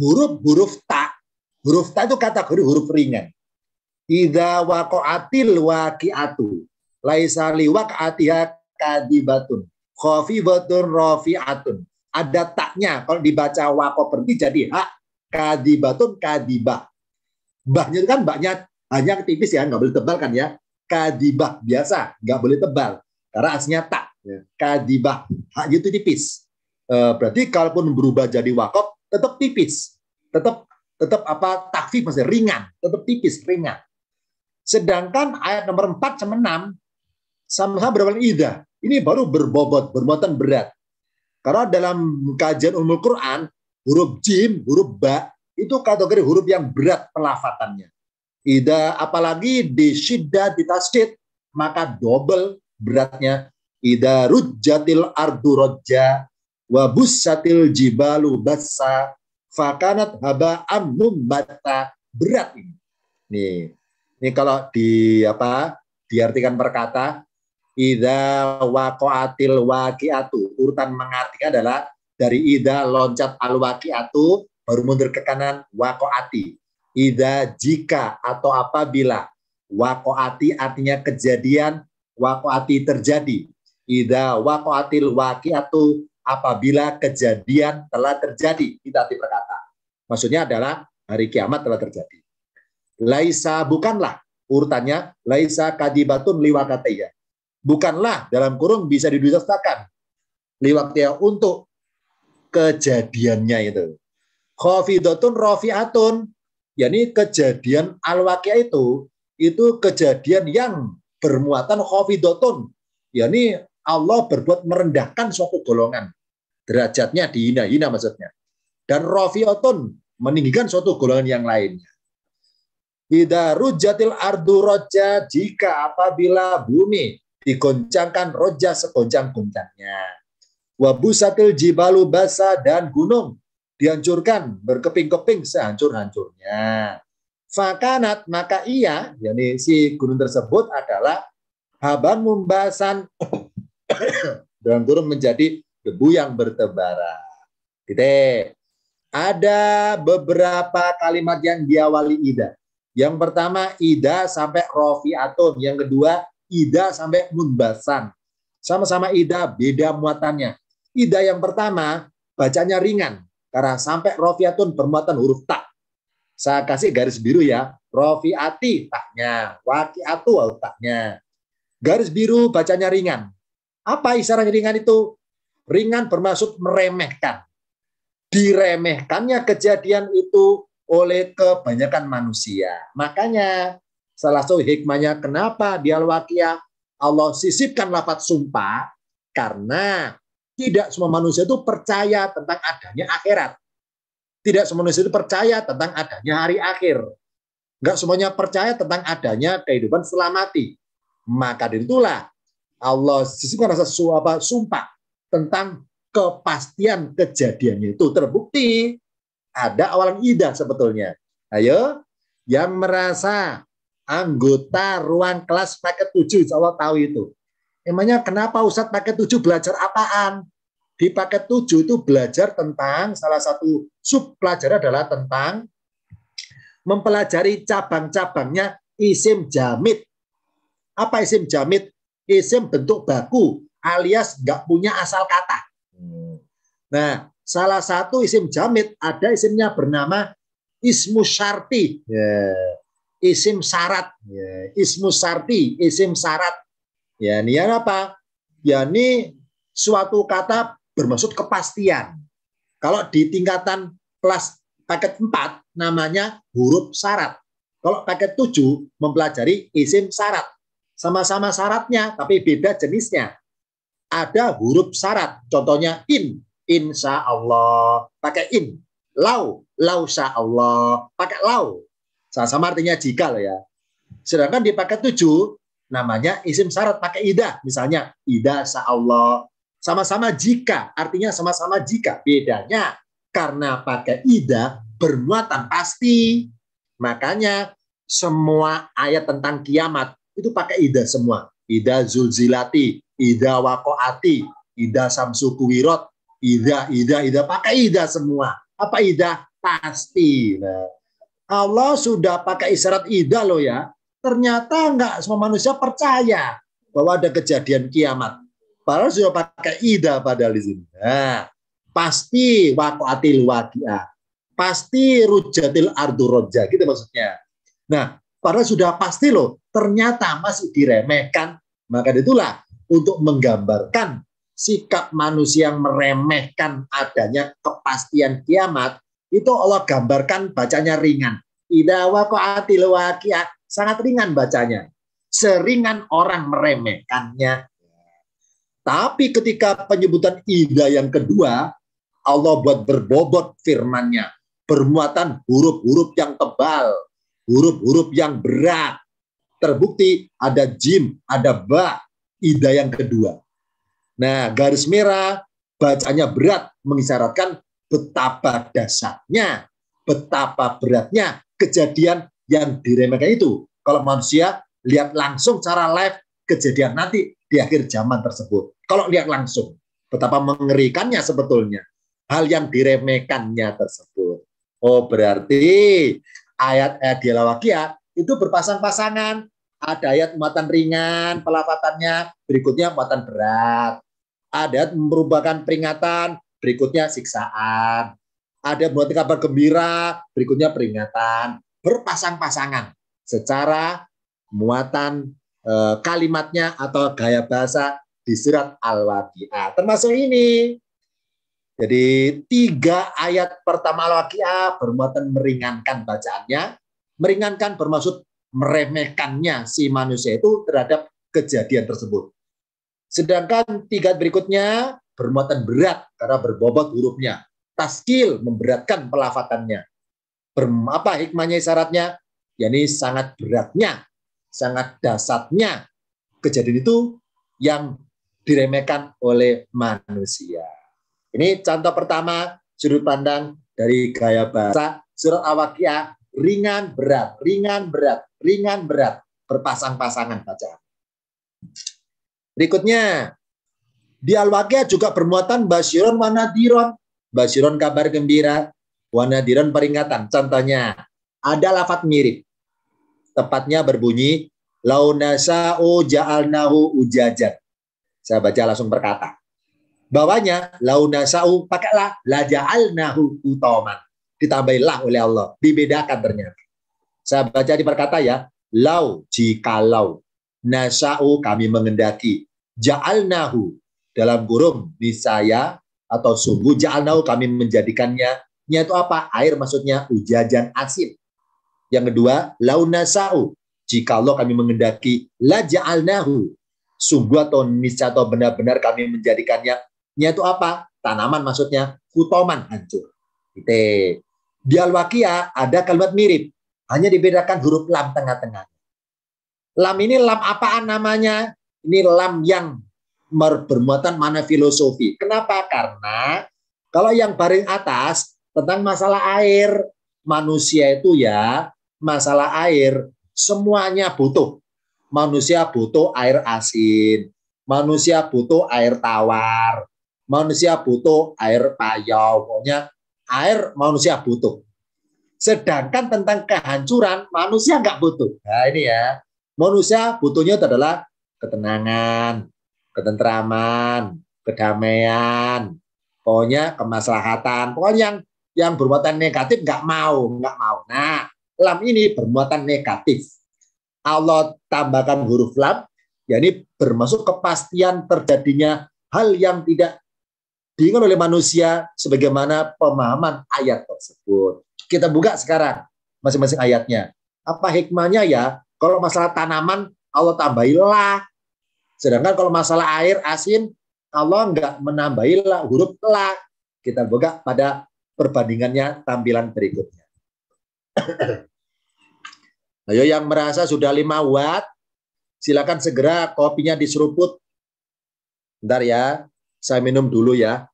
huruf-huruf tak, huruf tak itu kategori huruf ringan. Ida wakoatil laisali Laisa liwakatiha kadibatun. rofi atun. Ada taknya. Kalau dibaca wako berhenti jadi hak. Kadibatun kadibah. Bahnya itu kan baknya hanya tipis ya. Nggak boleh tebal kan ya. Kadibah biasa. Nggak boleh tebal. Karena aslinya tak. Ya. Kadibah. Hak itu tipis. E, berarti kalaupun berubah jadi wakop, tetap tipis. Tetap tetap apa takfif masih ringan, tetap tipis ringan. Sedangkan ayat nomor 4 sama 6 sama berawal ida. Ini baru berbobot, bermuatan berat. Karena dalam kajian umul Quran, huruf jim, huruf ba, itu kategori huruf yang berat pelafatannya. Ida apalagi di syidda, di tasjid, maka double beratnya. Ida rujjatil ardu rojja, wabussatil jibalu bassa, fakanat haba haba'am bata Berat ini. Nih, ini kalau di apa diartikan perkata ida wakoatil wakiatu urutan mengartikan adalah dari ida loncat al wakiatu baru mundur ke kanan wakoati ida jika atau apabila wakoati artinya kejadian wakoati terjadi ida wakoatil wakiatu apabila kejadian telah terjadi kita arti perkata maksudnya adalah hari kiamat telah terjadi Laisa bukanlah urutannya laisa kadibatun liwakatiya. Bukanlah dalam kurung bisa didustakan liwakataya untuk kejadiannya itu. Khofidatun rofiatun. Yani kejadian alwakia itu itu kejadian yang bermuatan khofidatun. Yani Allah berbuat merendahkan suatu golongan. Derajatnya dihina-hina maksudnya. Dan rofiatun meninggikan suatu golongan yang lainnya. Ida rujatil ardu roja jika apabila bumi digoncangkan roja segoncang-goncangnya. Wabusatil jibalu basa dan gunung dihancurkan berkeping-keping sehancur-hancurnya. Fakanat maka ia, yakni si gunung tersebut adalah haban mumbasan <coughs> dan turun menjadi debu yang bertebaran. Gitu. Ada beberapa kalimat yang diawali ida. Yang pertama ida sampai rofi atun. yang kedua ida sampai munbasan. Sama-sama ida beda muatannya. Ida yang pertama bacanya ringan karena sampai rofiatun bermuatan huruf tak. Saya kasih garis biru ya. Rofiati taknya, wakiatu taknya. Garis biru bacanya ringan. Apa isyarat ringan itu? Ringan bermaksud meremehkan. Diremehkannya kejadian itu oleh kebanyakan manusia. Makanya salah satu hikmahnya kenapa di Al-Waqiah Allah sisipkan lafat sumpah karena tidak semua manusia itu percaya tentang adanya akhirat. Tidak semua manusia itu percaya tentang adanya hari akhir. Enggak semuanya percaya tentang adanya kehidupan setelah mati. Maka dari itulah Allah sisipkan rasa sumpah tentang kepastian kejadiannya itu terbukti ada awalan idah sebetulnya. Ayo, yang merasa anggota ruang kelas paket 7, insya Allah tahu itu. Emangnya kenapa Ustadz paket 7 belajar apaan? Di paket 7 itu belajar tentang salah satu sub pelajaran adalah tentang mempelajari cabang-cabangnya isim jamit. Apa isim jamit? Isim bentuk baku alias nggak punya asal kata. Hmm. Nah, salah satu isim jamit ada isimnya bernama ismu syarti. Yeah. Isim syarat. Yeah. Ismu syarti, isim syarat. Ya, ini yang apa? Ya, ini suatu kata bermaksud kepastian. Kalau di tingkatan kelas paket 4 namanya huruf syarat. Kalau paket 7 mempelajari isim syarat. Sama-sama syaratnya tapi beda jenisnya. Ada huruf syarat, contohnya in insya Allah pakai in lau lau sya Allah pakai lau sama, sama artinya jika loh ya sedangkan dipakai tujuh namanya isim syarat pakai ida misalnya ida sya Allah sama-sama jika artinya sama-sama jika bedanya karena pakai ida bermuatan pasti makanya semua ayat tentang kiamat itu pakai ida semua ida zulzilati ida wakoati ida wirot Ida, ida, ida. Pakai ida semua. Apa ida? Pasti. Nah, Allah sudah pakai isyarat ida loh ya. Ternyata nggak semua manusia percaya bahwa ada kejadian kiamat. Padahal sudah pakai ida pada di sini. Nah, pasti wakoatil wadia. Pasti rujatil ardu roja. Gitu maksudnya. Nah, padahal sudah pasti loh. Ternyata masih diremehkan. Maka itulah untuk menggambarkan sikap manusia yang meremehkan adanya kepastian kiamat itu Allah gambarkan bacanya ringan. Idza waqa'atil waqiah sangat ringan bacanya. Seringan orang meremehkannya. Tapi ketika penyebutan ida yang kedua, Allah buat berbobot firmannya. Bermuatan huruf-huruf yang tebal, huruf-huruf yang berat. Terbukti ada jim, ada ba, ida yang kedua. Nah, garis merah bacanya berat mengisyaratkan betapa dasarnya, betapa beratnya kejadian yang diremehkan itu. Kalau manusia lihat langsung cara live kejadian nanti di akhir zaman tersebut. Kalau lihat langsung, betapa mengerikannya sebetulnya. Hal yang diremehkannya tersebut. Oh, berarti ayat-ayat eh, di Lawakia itu berpasang-pasangan. Ada ayat muatan ringan, pelafatannya, berikutnya muatan berat. Adat merupakan peringatan, berikutnya siksaan. Ada buat kabar gembira, berikutnya peringatan. Berpasang-pasangan secara muatan e, kalimatnya atau gaya bahasa di surat Al-Waqi'ah. Termasuk ini. Jadi tiga ayat pertama Al-Waqi'ah bermuatan meringankan bacaannya. Meringankan bermaksud meremehkannya si manusia itu terhadap kejadian tersebut. Sedangkan tiga berikutnya bermuatan berat karena berbobot hurufnya. Taskil memberatkan pelafatannya. Ber, apa hikmahnya syaratnya? yakni sangat beratnya, sangat dasarnya kejadian itu yang diremehkan oleh manusia. Ini contoh pertama sudut pandang dari gaya bahasa surat Awakiyah ringan berat, ringan berat, ringan berat berpasang-pasangan bacaan. Berikutnya, di al juga bermuatan Basiron Wanadiron. Basiron kabar gembira, Wanadiron peringatan. Contohnya, ada lafat mirip. Tepatnya berbunyi, Launasa'u ja'alnahu ujajat. Saya baca langsung berkata. bawanya launasa'u pakailah la ja'alnahu utoman. ditambahilah oleh Allah. Dibedakan ternyata. Saya baca di perkata ya. Lau jikalau nasa'u kami mengendaki ja'alnahu dalam gurung nisaya atau sungguh ja'alnahu kami menjadikannya nya itu apa air maksudnya ujajan asin yang kedua launasa'u jikalau kami mengendaki la ja'alnahu sungguh atau nisa atau benar-benar kami menjadikannya nya itu apa tanaman maksudnya kutoman hancur Ite. Di al ada kalimat mirip, hanya dibedakan huruf lam tengah-tengah. Lam ini lam apaan namanya? Ini lam yang bermuatan mana filosofi. Kenapa? Karena kalau yang baring atas tentang masalah air, manusia itu ya masalah air semuanya butuh. Manusia butuh air asin, manusia butuh air tawar, manusia butuh air payau, pokoknya air manusia butuh. Sedangkan tentang kehancuran manusia nggak butuh. Nah ini ya Manusia butuhnya itu adalah ketenangan, ketentraman, kedamaian, pokoknya kemaslahatan, pokoknya yang yang bermuatan negatif nggak mau, nggak mau. Nah, lam ini bermuatan negatif. Allah tambahkan huruf lam, yakni bermasuk kepastian terjadinya hal yang tidak diingat oleh manusia sebagaimana pemahaman ayat tersebut. Kita buka sekarang masing-masing ayatnya. Apa hikmahnya ya? Kalau masalah tanaman, Allah tambahilah, Sedangkan kalau masalah air asin, Allah enggak menambahilah huruf la. Kita buka pada perbandingannya tampilan berikutnya. <coughs> Ayo yang merasa sudah lima watt, silakan segera kopinya diseruput. Bentar ya, saya minum dulu ya.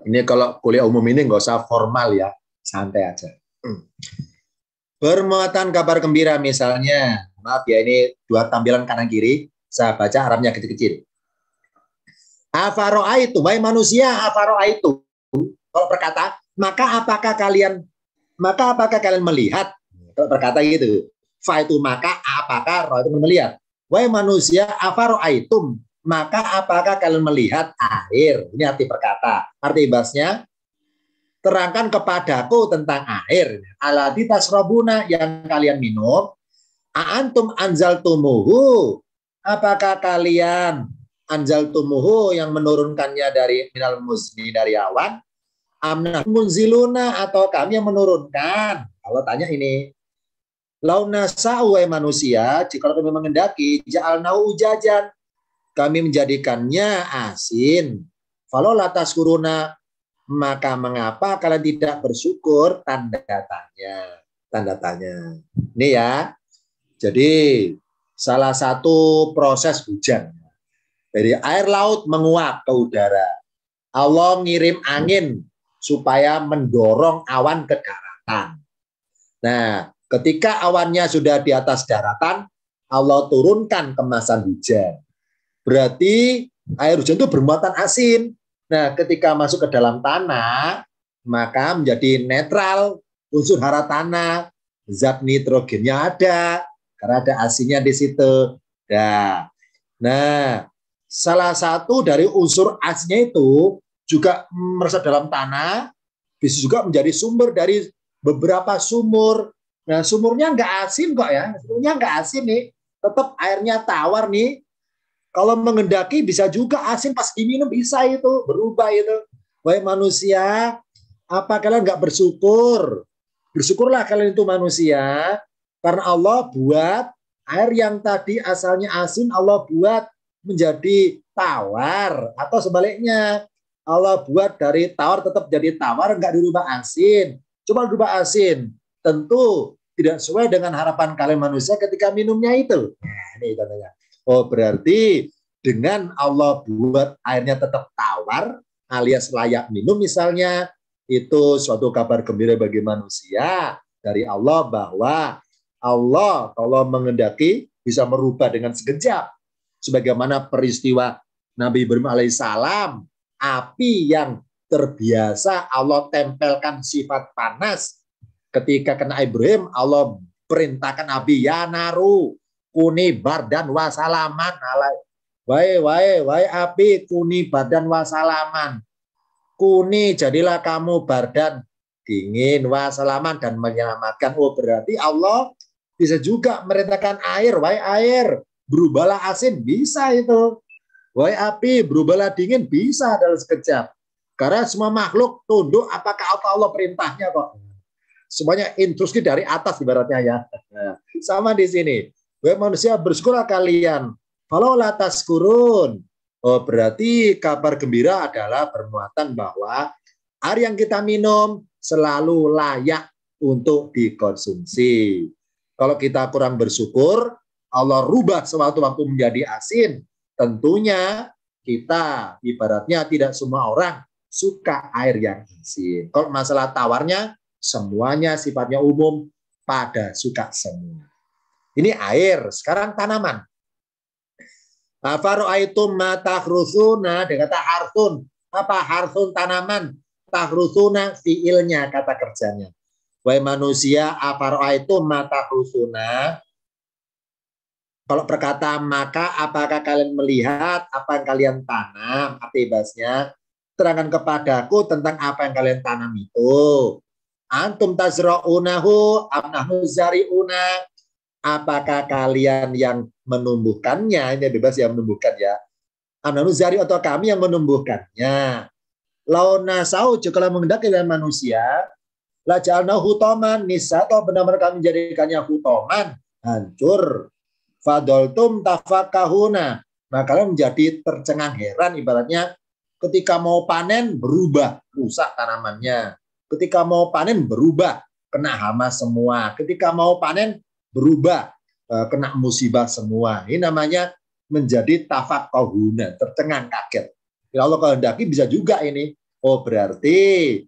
Ini kalau kuliah umum ini nggak usah formal ya, santai aja. Hmm. Bermuatan kabar gembira misalnya, maaf ya ini dua tampilan kanan kiri, saya baca Arabnya kecil-kecil. Avaro itu, baik manusia Avaro itu, kalau berkata, maka apakah kalian, maka apakah kalian melihat? Kalau berkata gitu, fa itu maka, apakah roh itu melihat? Wahai manusia avaro itu, maka apakah kalian melihat air? Ini arti perkata. Arti ibasnya, terangkan kepadaku tentang air. Alatitas tasrobuna yang kalian minum. Aantum anzal tumuhu. Apakah kalian anjal tumuhu yang menurunkannya dari minal muzni dari awan? Amna munziluna atau kami yang menurunkan? Kalau tanya ini, Launa sa'uai manusia, jika kami mengendaki, ja'alna ujajan kami menjadikannya asin. Falau latas kuruna, maka mengapa kalian tidak bersyukur? Tanda tanya. Tanda tanya. Ini ya. Jadi salah satu proses hujan. Jadi air laut menguap ke udara. Allah ngirim angin supaya mendorong awan ke daratan. Nah, ketika awannya sudah di atas daratan, Allah turunkan kemasan hujan. Berarti air hujan itu bermuatan asin. Nah, ketika masuk ke dalam tanah, maka menjadi netral unsur hara tanah. Zat nitrogennya ada, karena ada asinnya di situ. Nah, nah salah satu dari unsur asinnya itu juga meresap dalam tanah, bisa juga menjadi sumber dari beberapa sumur. Nah, sumurnya nggak asin kok ya, sumurnya nggak asin nih, tetap airnya tawar nih, kalau mengendaki bisa juga asin pas diminum bisa itu berubah itu. Wahai manusia, apa kalian nggak bersyukur? Bersyukurlah kalian itu manusia karena Allah buat air yang tadi asalnya asin Allah buat menjadi tawar atau sebaliknya Allah buat dari tawar tetap jadi tawar nggak dirubah asin. Coba dirubah asin, tentu tidak sesuai dengan harapan kalian manusia ketika minumnya itu. Nah, ini contohnya. Oh berarti dengan Allah buat airnya tetap tawar alias layak minum misalnya itu suatu kabar gembira bagi manusia dari Allah bahwa Allah kalau mengendaki bisa merubah dengan sekejap sebagaimana peristiwa Nabi Ibrahim alaihissalam api yang terbiasa Allah tempelkan sifat panas ketika kena Ibrahim Allah perintahkan api ya naru kuni bardan wasalaman alai. Wae wae wae api kuni bardan wasalaman. Kuni jadilah kamu bardan dingin wasalaman dan menyelamatkan. Oh berarti Allah bisa juga merintahkan air, wae air berubahlah asin bisa itu. Wae api berubahlah dingin bisa dalam sekejap. Karena semua makhluk tunduk apakah Allah perintahnya kok. Semuanya intruski dari atas ibaratnya ya. Nah, sama di sini. Wahai manusia, bersyukurlah kalian. Kalau latas kurun, oh berarti kabar gembira adalah bermuatan bahwa air yang kita minum selalu layak untuk dikonsumsi. Kalau kita kurang bersyukur, Allah rubah suatu waktu menjadi asin. Tentunya kita ibaratnya tidak semua orang suka air yang asin. Kalau masalah tawarnya, semuanya sifatnya umum pada suka semua. Ini air. Sekarang tanaman. Afaru'aitum ma tahrusuna dengan kata harsun. Apa harsun tanaman? Tahrusuna fiilnya kata kerjanya. Wai manusia, afaru'aitum ma tahrusuna. Kalau perkata maka apakah kalian melihat apa yang kalian tanam? Atibasnya terangkan kepadaku tentang apa yang kalian tanam itu. Antum tazra'unahu amnahu zari'una apakah kalian yang menumbuhkannya ini bebas yang menumbuhkan ya anu zari atau kami yang menumbuhkannya launa sau kalau mengendaki dengan manusia la jalna hutoman nisa atau benar-benar kami menjadikannya hutoman hancur fadoltum tafakahuna nah kalian menjadi tercengang heran ibaratnya ketika mau panen berubah rusak tanamannya ketika mau panen berubah kena hama semua ketika mau panen berubah eh, kena musibah semua. Ini namanya menjadi tafak kohuna, tercengang kaget. Ya kalau Allah kehendaki bisa juga ini. Oh berarti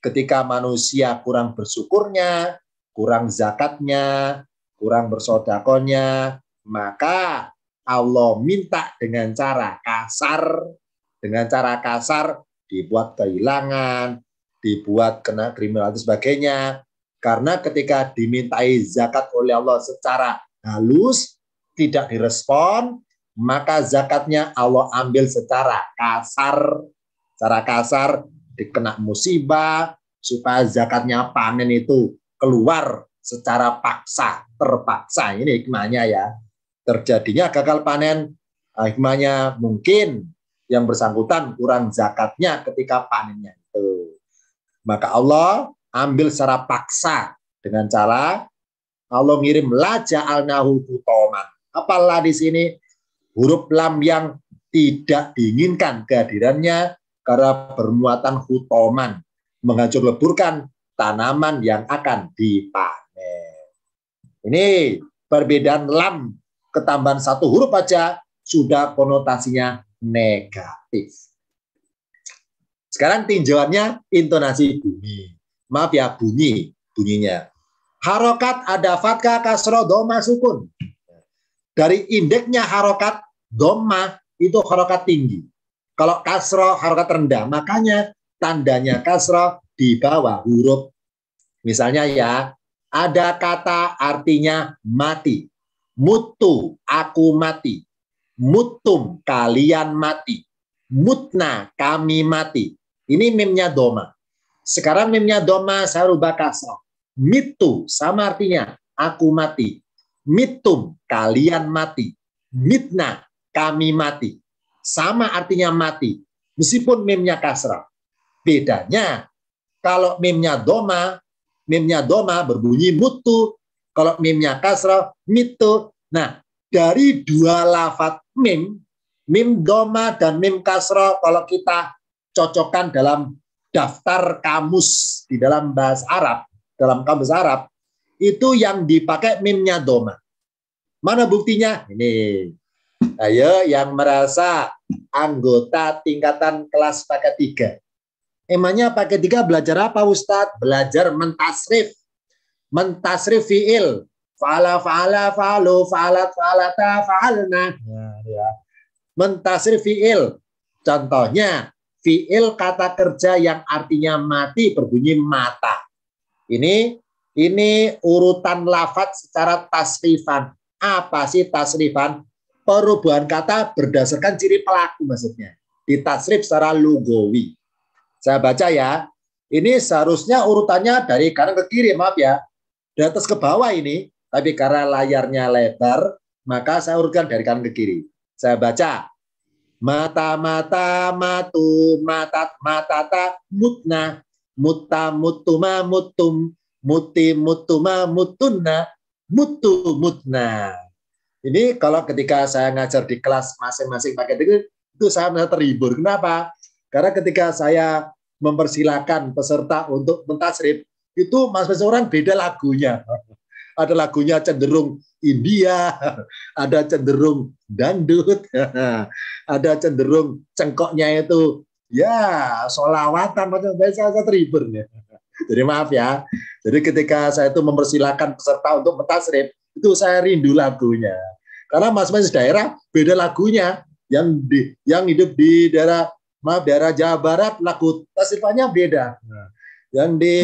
ketika manusia kurang bersyukurnya, kurang zakatnya, kurang bersodakonya, maka Allah minta dengan cara kasar, dengan cara kasar dibuat kehilangan, dibuat kena kriminal dan sebagainya, karena ketika dimintai zakat oleh Allah secara halus, tidak direspon, maka zakatnya Allah ambil secara kasar, secara kasar dikena musibah supaya zakatnya panen itu keluar secara paksa, terpaksa. Ini hikmahnya ya. Terjadinya gagal panen, eh, hikmahnya mungkin yang bersangkutan kurang zakatnya ketika panennya itu. Maka Allah ambil secara paksa dengan cara Allah ngirim laja alnahu kutoman. Apalah di sini huruf lam yang tidak diinginkan kehadirannya karena bermuatan hutoman menghancur leburkan tanaman yang akan dipanen. Ini perbedaan lam ketambahan satu huruf aja sudah konotasinya negatif. Sekarang tinjauannya intonasi bumi maaf ya bunyi bunyinya. Harokat ada fatka kasro doma sukun. Dari indeksnya harokat doma itu harokat tinggi. Kalau kasro harokat rendah, makanya tandanya kasro di bawah huruf. Misalnya ya, ada kata artinya mati. Mutu, aku mati. Mutum, kalian mati. Mutna, kami mati. Ini mimnya doma. Sekarang mimnya doma saruba kasroh. Mitu sama artinya aku mati. Mitum kalian mati. Mitna kami mati. Sama artinya mati. Meskipun mimnya kasra. Bedanya kalau mimnya doma, mimnya doma berbunyi mutu. Kalau mimnya kasra, mitu. Nah, dari dua lafat mim, mim doma dan mim kasra kalau kita cocokkan dalam daftar kamus di dalam bahasa Arab, dalam kamus Arab, itu yang dipakai mimnya doma. Mana buktinya? Ini. Ayo yang merasa anggota tingkatan kelas pakai tiga. Emangnya pakai tiga belajar apa Ustadz? Belajar mentasrif. Mentasrif fi'il. Fa'ala fa'ala fa'alu fa'alat fa'alata fa'alna. Ya, ya. Mentasrif fi'il. Contohnya, fiil kata kerja yang artinya mati berbunyi mata. Ini ini urutan lafat secara tasrifan. Apa sih tasrifan? Perubahan kata berdasarkan ciri pelaku maksudnya. Ditasrif secara lugowi. Saya baca ya. Ini seharusnya urutannya dari kanan ke kiri, maaf ya. Dari atas ke bawah ini. Tapi karena layarnya lebar, maka saya urutkan dari kanan ke kiri. Saya baca. Mata mata matu mata mata ta mutna mutu mutuma mutum muti mutuma mutuna mutu mutna. Ini kalau ketika saya ngajar di kelas masing-masing pakai itu, itu saya terhibur. Kenapa? Karena ketika saya mempersilahkan peserta untuk mentasrif, itu mas masing orang beda lagunya. Ada lagunya cenderung India, ada cenderung dangdut, <laughs> ada cenderung cengkoknya itu ya solawatan macam saya, saya terhibur ya. <laughs> Jadi maaf ya. Jadi ketika saya itu mempersilahkan peserta untuk metasrif, itu saya rindu lagunya. Karena mas-mas daerah beda lagunya. Yang di, yang hidup di daerah maaf daerah Jawa Barat lagu tasrifannya beda. Nah. Yang di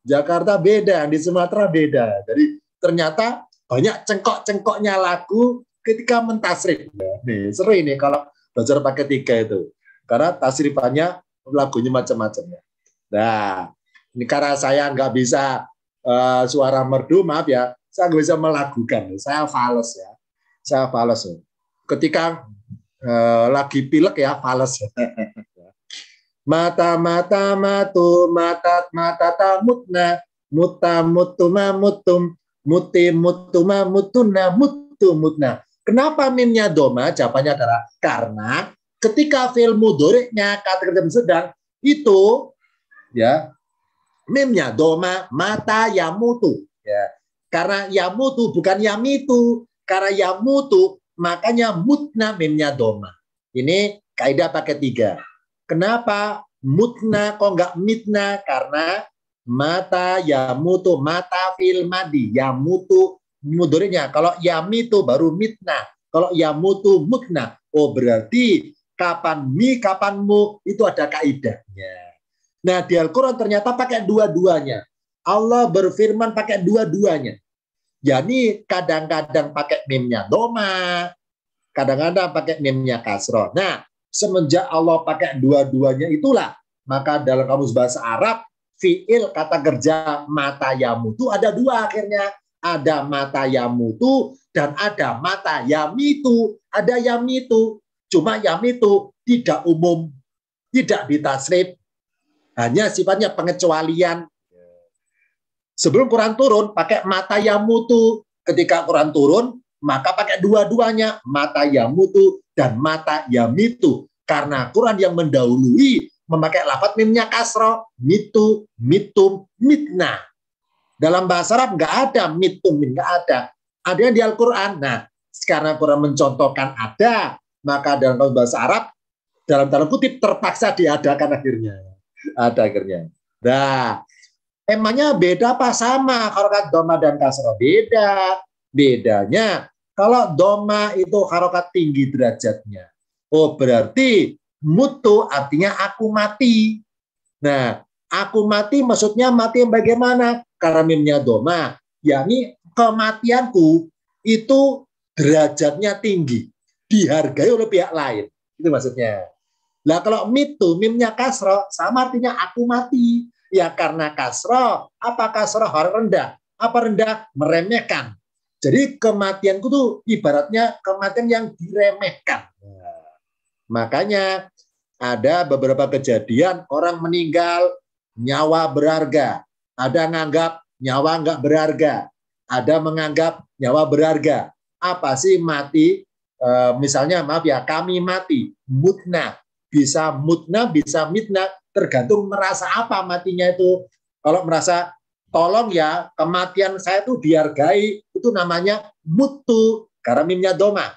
Jakarta beda, yang di Sumatera beda. Jadi ternyata banyak cengkok-cengkoknya lagu ketika mentasrif. Nih, seru ini kalau belajar pakai tiga itu. Karena tasrifannya lagunya macam-macam ya. Nah, ini karena saya nggak bisa uh, suara merdu, maaf ya, saya nggak bisa melakukan. Saya fales ya. Saya fales. Ya. Ketika uh, lagi pilek ya, fales. <laughs> mata mata matu mata mata tamutna muta mutuma mutum mutim, mutuma, mutuna, mutu, mutna. Kenapa mimnya doma? Jawabannya adalah karena ketika fil mudoriknya kata kerja sedang itu ya mimnya doma mata yamutu ya karena yamutu bukan yamitu karena yamutu makanya mutna mimnya doma ini kaidah pakai tiga kenapa mutna kok nggak mitna karena Mata yamutu, mata fil madi, yamutu mudorinya. Kalau yamitu baru mitna. Kalau yamutu mukna. Oh berarti kapan mi, kapan mu, itu ada kaidahnya. Nah di Al-Quran ternyata pakai dua-duanya. Allah berfirman pakai dua-duanya. Jadi kadang-kadang pakai mimnya doma, kadang-kadang pakai mimnya kasro. Nah, semenjak Allah pakai dua-duanya itulah, maka dalam kamus bahasa Arab fiil kata kerja mata yamutu ada dua akhirnya ada mata yamutu dan ada mata yamitu ada yamitu cuma yamitu tidak umum tidak ditasrif hanya sifatnya pengecualian sebelum Quran turun pakai mata yamutu ketika Quran turun maka pakai dua-duanya mata yamutu dan mata yamitu karena Quran yang mendahului memakai lafat mimnya kasro, mitu, mitum, mitna. Dalam bahasa Arab nggak ada mitum, nggak ada. Ada yang di Al-Quran. Nah, karena Quran mencontohkan ada, maka dalam bahasa Arab, dalam tanda kutip terpaksa diadakan akhirnya. Ada akhirnya. Nah, emangnya beda apa sama kalau doma dan kasro beda bedanya kalau doma itu harokat tinggi derajatnya oh berarti Mutu artinya aku mati. Nah, aku mati maksudnya mati yang bagaimana? Karena mimnya doma, yakni kematianku itu derajatnya tinggi, dihargai oleh pihak lain. Itu maksudnya. Nah, kalau mitu, mimnya kasro, sama artinya aku mati. Ya karena kasro, apa kasro harus rendah? Apa rendah? Meremehkan. Jadi kematianku tuh ibaratnya kematian yang diremehkan. Makanya ada beberapa kejadian orang meninggal nyawa berharga, ada nganggap nyawa nggak berharga, ada menganggap nyawa berharga. Apa sih mati? E, misalnya maaf ya kami mati mutna bisa mutna bisa mitna tergantung merasa apa matinya itu. Kalau merasa tolong ya kematian saya itu dihargai itu namanya mutu karena mimnya doma.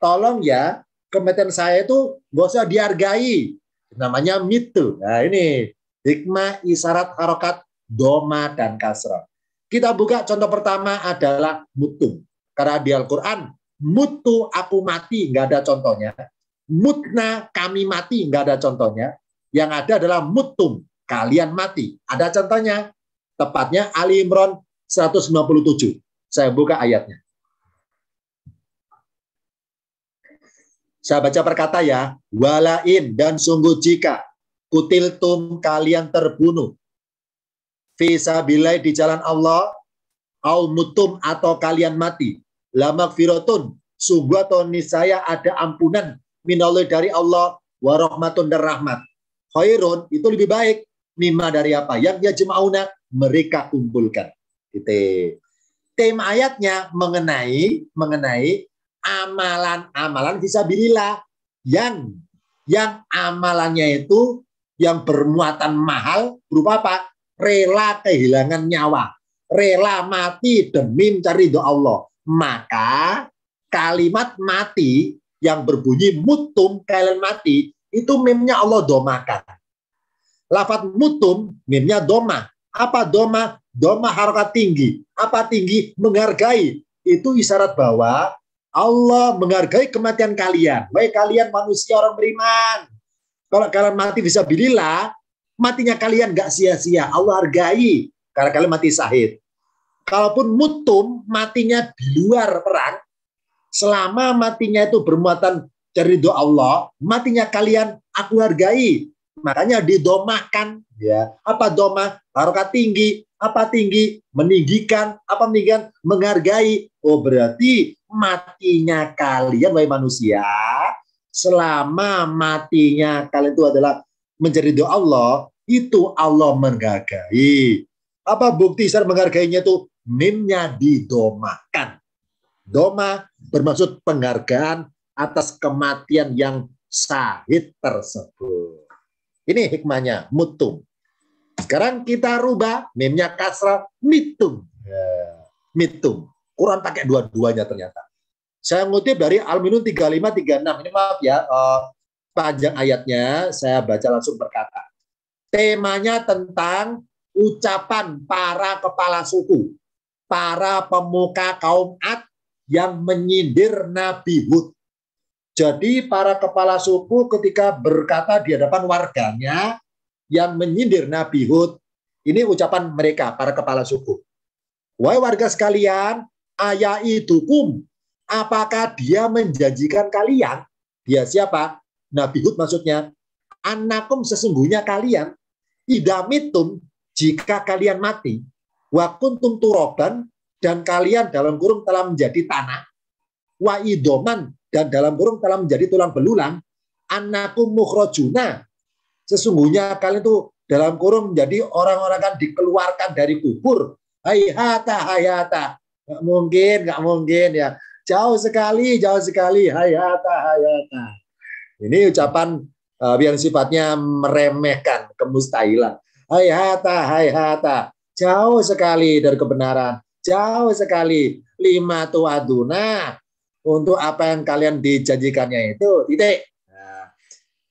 Tolong ya kompeten saya itu gak usah dihargai. Namanya mitu. Nah ini hikmah isyarat harokat doma dan kasra. Kita buka contoh pertama adalah mutu. Karena di Al-Quran, mutu aku mati, nggak ada contohnya. Mutna kami mati, nggak ada contohnya. Yang ada adalah mutum, kalian mati. Ada contohnya, tepatnya Ali Imran 197. Saya buka ayatnya. Saya baca perkata ya, walain dan sungguh jika kutil tum kalian terbunuh visa bilai di jalan Allah au mutum atau kalian mati lama firotun sungguh atau saya ada ampunan minallah dari Allah warahmatun dan rahmat khairun itu lebih baik mima dari apa yang dia jemauna mereka kumpulkan gitu. Tema ayatnya mengenai mengenai amalan-amalan visabilillah yang yang amalannya itu yang bermuatan mahal berupa apa? Rela kehilangan nyawa, rela mati demi mencari doa Allah. Maka kalimat mati yang berbunyi mutum kalian mati itu mimnya Allah domakan. Lafat mutum mimnya doma. Apa doma? Doma harga tinggi. Apa tinggi? Menghargai. Itu isyarat bahwa Allah menghargai kematian kalian. Baik kalian manusia orang beriman. Kalau kalian mati bisa bililah, matinya kalian gak sia-sia. Allah hargai karena kalian mati sahid. Kalaupun mutum matinya di luar perang, selama matinya itu bermuatan dari doa Allah, matinya kalian aku hargai. Makanya didomakan Ya. Apa doma? Harokat tinggi. Apa tinggi? Meninggikan. Apa meninggikan? Menghargai. Oh berarti matinya kalian wahai manusia, selama matinya kalian itu adalah menjadi doa Allah, itu Allah menghargai. Apa bukti saya menghargainya itu? Mimnya didomakan. Doma bermaksud penghargaan atas kematian yang sahid tersebut. Ini hikmahnya, mutum. Sekarang kita rubah, mimnya kasra, mitum. Ya, mitum. Quran pakai dua-duanya ternyata. Saya ngutip dari Al-Minun 3536. Ini maaf ya, uh, panjang ayatnya saya baca langsung berkata. Temanya tentang ucapan para kepala suku, para pemuka kaum Ad yang menyindir Nabi Hud. Jadi para kepala suku ketika berkata di hadapan warganya yang menyindir Nabi Hud, ini ucapan mereka, para kepala suku. Wahai warga sekalian, aya'idukum apakah dia menjanjikan kalian dia siapa Nabi Hud maksudnya anakum sesungguhnya kalian idamitum jika kalian mati wa kuntum turoban dan kalian dalam kurung telah menjadi tanah wa idoman dan dalam kurung telah menjadi tulang belulang anakum mukrojuna sesungguhnya kalian itu dalam kurung menjadi orang-orang kan dikeluarkan dari kubur hayata hayata Nggak mungkin, gak mungkin ya. Jauh sekali, jauh sekali. Hayata, hayata. Ini ucapan uh, yang sifatnya meremehkan, kemustahilan. Hayata, hayata. Jauh sekali dari kebenaran. Jauh sekali. Lima tua tuaduna untuk apa yang kalian dijanjikannya itu. Titik. Nah,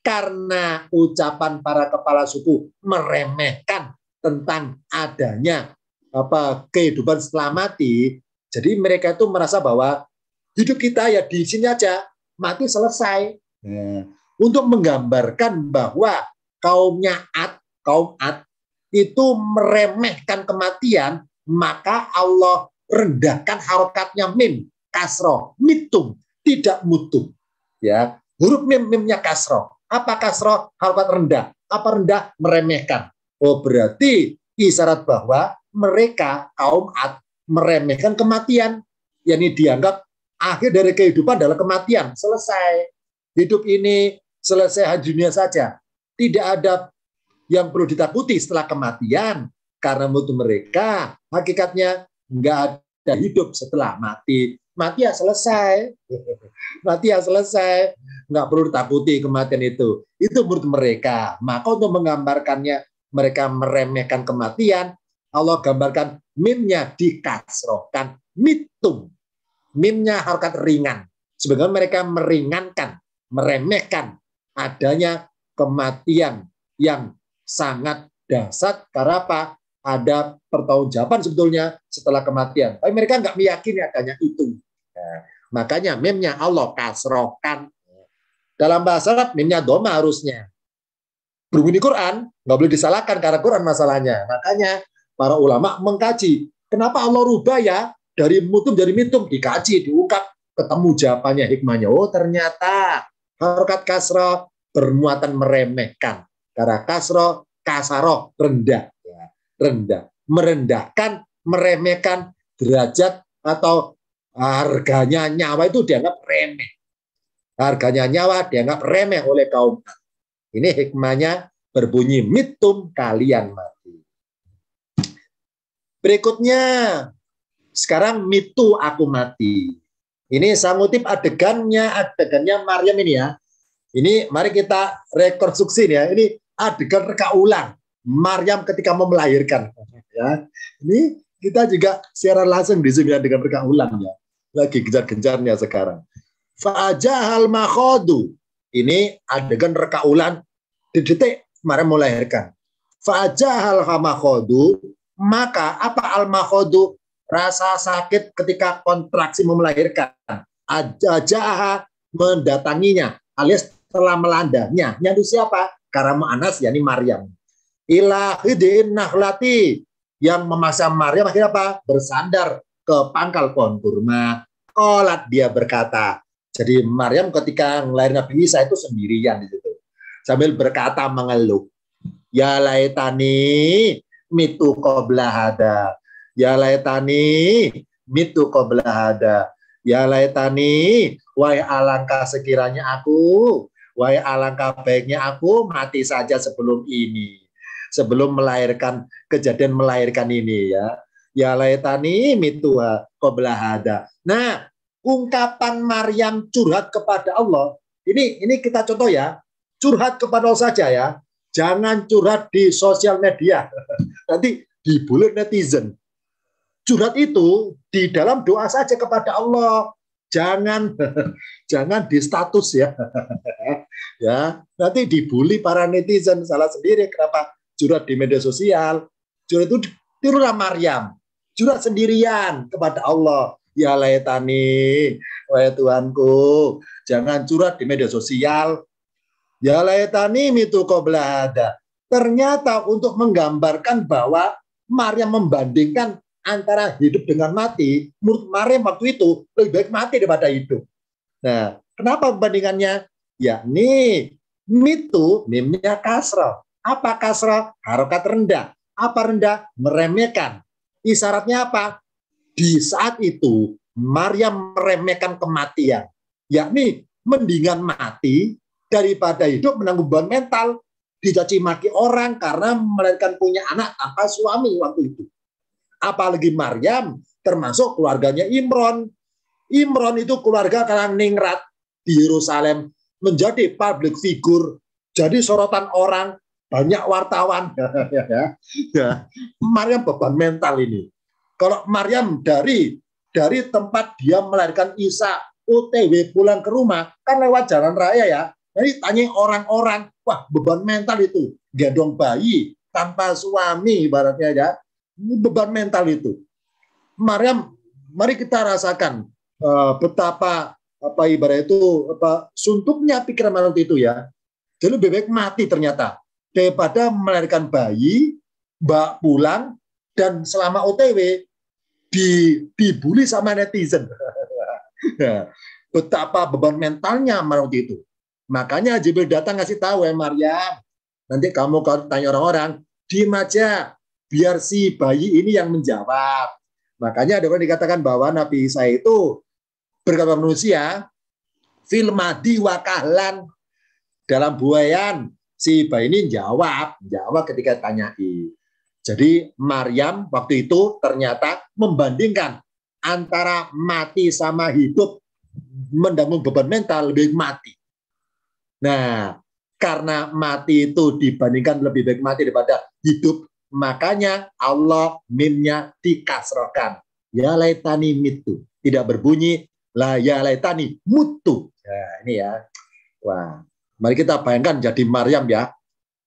karena ucapan para kepala suku meremehkan tentang adanya apa kehidupan setelah mati. Jadi mereka itu merasa bahwa hidup kita ya di sini aja, mati selesai. Hmm. untuk menggambarkan bahwa kaumnya Ad, kaum Ad itu meremehkan kematian, maka Allah rendahkan harokatnya mim, kasro, mitum, tidak mutum. Ya, huruf mim mimnya kasro. Apa kasro? Harokat rendah. Apa rendah? Meremehkan. Oh berarti isyarat bahwa mereka kaum Ad meremehkan kematian, yakni dianggap akhir dari kehidupan adalah kematian, selesai. Hidup ini selesai hajinya saja. Tidak ada yang perlu ditakuti setelah kematian karena menurut mereka hakikatnya nggak ada hidup setelah mati mati ya selesai <laughs> mati ya selesai nggak perlu ditakuti kematian itu itu menurut mereka maka untuk menggambarkannya mereka meremehkan kematian Allah gambarkan mimnya dikasrohkan mitum. Mimnya harkat ringan. Sebenarnya mereka meringankan, meremehkan adanya kematian yang sangat dasar karena apa? Ada pertanggungjawaban sebetulnya setelah kematian. Tapi mereka nggak meyakini adanya itu. Ya, makanya mimnya Allah kasrokan Dalam bahasa Arab, mimnya doma harusnya. Berbunyi Quran, nggak boleh disalahkan karena Quran masalahnya. Makanya para ulama mengkaji. Kenapa Allah rubah ya? Dari mutum dari mitum dikaji, diungkap, ketemu jawabannya hikmahnya. Oh ternyata harokat kasro bermuatan meremehkan. Karena kasro kasaroh rendah, ya, rendah, merendahkan, meremehkan derajat atau harganya nyawa itu dianggap remeh. Harganya nyawa dianggap remeh oleh kaum. Ini hikmahnya berbunyi mitum kalian mati. Berikutnya, sekarang mitu aku mati. Ini saya ngutip adegannya, adegannya Maryam ini ya. Ini mari kita rekonstruksi ya. Ini adegan reka ulang Maryam ketika mau melahirkan. Ya. Ini kita juga siaran langsung di sini dengan reka ulang ya. Lagi gencar-gencarnya sekarang. fajahal makhodu. Ini adegan reka ulang di detik Maryam melahirkan. fajahal makhodu maka apa al-mahodu? Rasa sakit ketika kontraksi memelahirkan aja mendatanginya alias telah melandanya. Yang siapa? Karama Anas, yakni Maryam. ilahidin hidin nahlati yang memaksa Maryam akhirnya apa? Bersandar ke pangkal pohon kurma. Kolat dia berkata. Jadi Maryam ketika melahirkan Nabi Isa itu sendirian di situ. Sambil berkata mengeluh. Ya laitani mitu belah hada. Ya laitani mitu belah hada. Ya laitani wai alangkah sekiranya aku wai alangkah baiknya aku mati saja sebelum ini. Sebelum melahirkan kejadian melahirkan ini ya. Ya laitani mitua belah hada. Nah, ungkapan Maryam curhat kepada Allah. Ini ini kita contoh ya. Curhat kepada Allah saja ya. Jangan curhat di sosial media. <laughs> nanti dibully netizen. Curhat itu di dalam doa saja kepada Allah. Jangan <laughs> jangan di status ya. <laughs> ya, nanti dibully para netizen salah sendiri kenapa curhat di media sosial. Curhat itu tirulah Maryam. Curhat sendirian kepada Allah. Ya laetani, wahai Tuhanku, jangan curhat di media sosial. Ya laetani mitu qoblada. Ternyata untuk menggambarkan bahwa Maria membandingkan antara hidup dengan mati, menurut Maria waktu itu lebih baik mati daripada hidup. Nah, kenapa perbandingannya? Yakni mitu mimnya kasro. Apa kasro? Harokat rendah. Apa rendah? Meremehkan. Isyaratnya apa? Di saat itu Maria meremehkan kematian. Yakni mendingan mati daripada hidup menanggung beban mental dicaci maki orang karena melainkan punya anak tanpa suami waktu itu. Apalagi Maryam termasuk keluarganya Imron. Imron itu keluarga kalangan ningrat di Yerusalem menjadi public figure, jadi sorotan orang, banyak wartawan. <laughs> Ya. Maryam beban mental ini. Kalau Maryam dari dari tempat dia melahirkan Isa UTW pulang ke rumah kan lewat jalan raya ya. Jadi tanya orang-orang Wah, beban mental itu. Gendong bayi tanpa suami ibaratnya ya. Beban mental itu. Mariam, mari kita rasakan uh, betapa apa ibarat itu apa suntuknya pikiran manusia itu ya. Jadi lebih baik mati ternyata daripada melahirkan bayi, mbak pulang dan selama OTW di, dibully sama netizen. <laughs> Betapa beban mentalnya manusia itu. Makanya Jibril datang ngasih tahu, ya eh, Maria nanti kamu kalau tanya orang-orang, di aja, biar si bayi ini yang menjawab. Makanya ada orang dikatakan bahwa Nabi Isa itu berkata manusia, filmadi Wakalan dalam buayan, si bayi ini jawab, jawab ketika tanyai. Jadi Maryam waktu itu ternyata membandingkan antara mati sama hidup mendanggung beban mental lebih mati. Nah, karena mati itu dibandingkan lebih baik mati daripada hidup, makanya Allah mimnya dikasrokan. Ya laitani mitu. Tidak berbunyi la ya laitani mutu. Nah, ini ya. Wah, mari kita bayangkan jadi Maryam ya.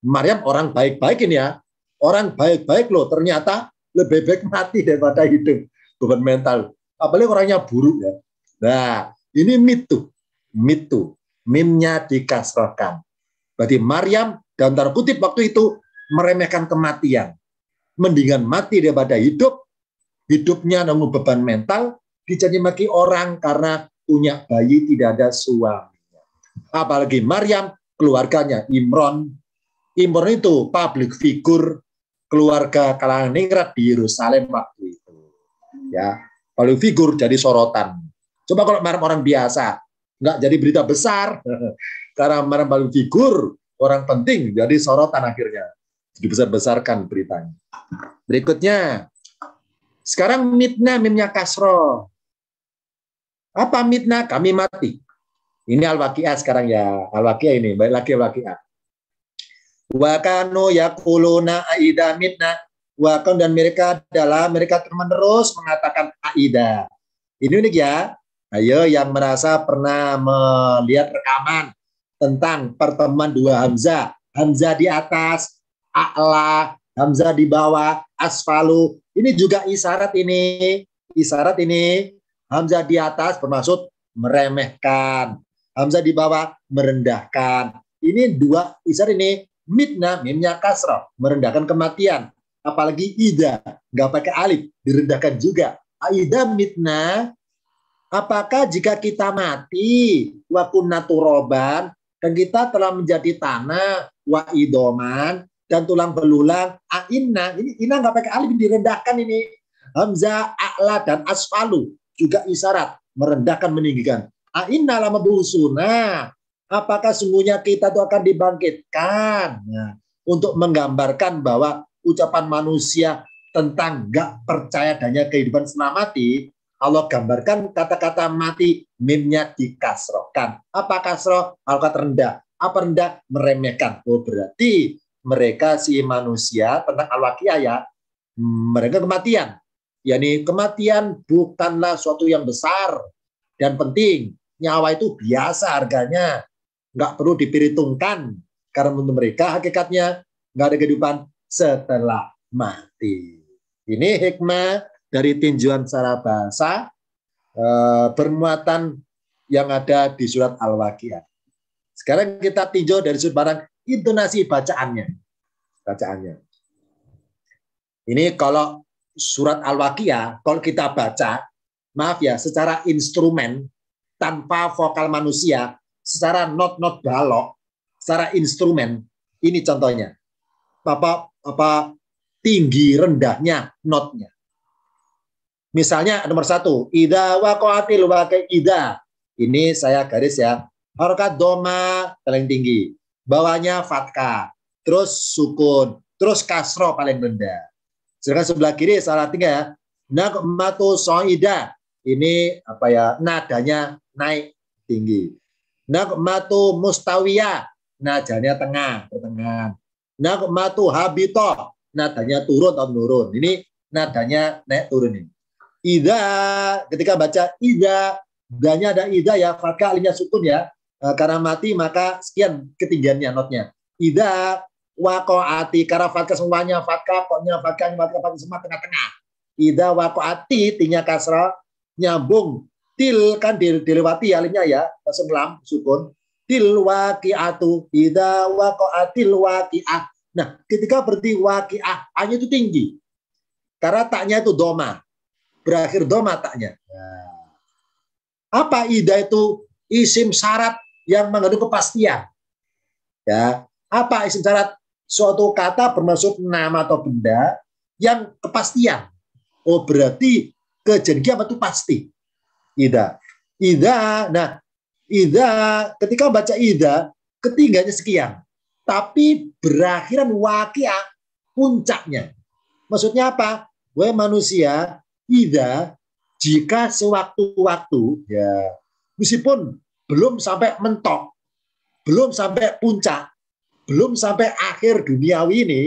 Maryam orang baik-baik ini ya. Orang baik-baik loh, ternyata lebih baik mati daripada hidup. Beban mental. Apalagi orangnya buruk ya. Nah, ini mitu. Mitu mimnya dikasrohkan. Berarti Maryam dalam tanda kutip waktu itu meremehkan kematian. Mendingan mati daripada hidup. Hidupnya nunggu beban mental. Dicaci maki orang karena punya bayi tidak ada suaminya. Apalagi Maryam keluarganya Imron. Imron itu public figure keluarga kalangan ningrat di Yerusalem waktu itu. Ya, public figure jadi sorotan. Coba kalau Maryam orang biasa, nggak jadi berita besar <laughs> karena baru figur orang penting jadi sorotan akhirnya dibesar-besarkan beritanya berikutnya sekarang mitna mimnya kasro apa mitna kami mati ini al-waqiah sekarang ya al-waqiah ini baik lagi al-waqiah wakano yakuluna aida mitna wakon dan mereka adalah mereka terus menerus mengatakan aida ini unik ya Ayo yang merasa pernah melihat rekaman tentang pertemuan dua Hamzah. Hamzah di atas, A'la, Hamzah di bawah, Asfalu. Ini juga isyarat ini. Isyarat ini, Hamzah di atas bermaksud meremehkan. Hamzah di bawah merendahkan. Ini dua isyarat ini. Mitna, mimnya kasro, merendahkan kematian. Apalagi ida, nggak pakai alif, direndahkan juga. Aida mitna, Apakah jika kita mati wa dan kita telah menjadi tanah wa idoman dan tulang belulang aina ini ina nggak pakai alif direndahkan ini hamzah a'la dan asfalu juga isyarat merendahkan meninggikan aina lama busuna apakah sungguhnya kita itu akan dibangkitkan nah, untuk menggambarkan bahwa ucapan manusia tentang nggak percaya adanya kehidupan setelah mati Allah gambarkan kata-kata mati mimnya dikasrohkan. Apa kasroh? Harokat rendah. Apa rendah? Meremehkan. Oh, berarti mereka si manusia tentang al ya, mereka kematian. Yani kematian bukanlah suatu yang besar dan penting. Nyawa itu biasa harganya. Nggak perlu diperhitungkan. Karena menurut mereka hakikatnya nggak ada kehidupan setelah mati. Ini hikmah dari tinjauan secara bahasa eh, bermuatan yang ada di surat Al-Waqiah. Sekarang kita tinjau dari sudut pandang intonasi bacaannya. Bacaannya. Ini kalau surat Al-Waqiah, kalau kita baca, maaf ya, secara instrumen, tanpa vokal manusia, secara not-not balok, secara instrumen, ini contohnya. Apa, apa tinggi rendahnya notnya. Misalnya nomor satu, ida wakoatil wakai ida. Ini saya garis ya. Harokat doma paling tinggi. Bawahnya fatka. Terus sukun. Terus kasro paling rendah. Sedangkan sebelah kiri salah tiga ya. Nagmatu soida. Ini apa ya nadanya naik tinggi. Nagmatu mustawiya. Nadanya tengah, pertengahan. Nagmatu habito. Nadanya turun atau menurun. Ini nadanya naik turun ini. Ida, ketika baca Ida, danya ada Ida ya, fatka alinya sukun ya. E, karena mati maka sekian ketinggiannya notnya. Ida, wakoati, karena fatka semuanya, fatka, koknya, fatka, fatka, fatka, semua tengah-tengah. Ida wakoati, tinya kasra, nyambung. Til kan dilewati alinya ya, senglam, sukun. Til wakiatu, ida wakoatil wakiah. Nah, ketika berarti wakiah, hanya itu tinggi. Karena taknya itu doma berakhir doma matanya. Apa ida itu isim syarat yang mengandung kepastian? Ya, apa isim syarat suatu kata bermaksud nama atau benda yang kepastian? Oh, berarti kejadian itu pasti. Ida. Ida, nah, ida ketika baca ida ketiganya sekian. Tapi berakhiran wakia puncaknya. Maksudnya apa? Gue manusia, Ida jika sewaktu-waktu ya meskipun belum sampai mentok, belum sampai puncak, belum sampai akhir duniawi ini,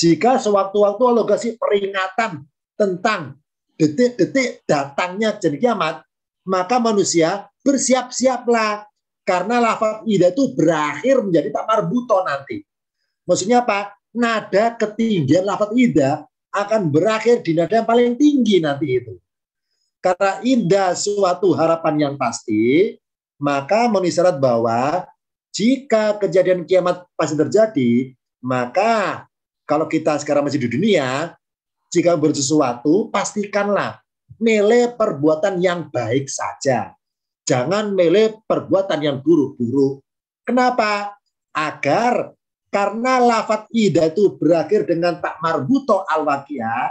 jika sewaktu-waktu Allah kasih peringatan tentang detik-detik datangnya jadi kiamat, maka manusia bersiap-siaplah karena lafaz ida itu berakhir menjadi tamar buto nanti. Maksudnya apa? Nada ketinggian lafaz ida akan berakhir di nada yang paling tinggi nanti itu. Karena indah suatu harapan yang pasti, maka menisarat bahwa jika kejadian kiamat pasti terjadi, maka kalau kita sekarang masih di dunia, jika bersesuatu, pastikanlah milih perbuatan yang baik saja. Jangan milih perbuatan yang buruk-buruk. Kenapa? Agar karena lafat kida itu berakhir dengan tak marbuto al wakia.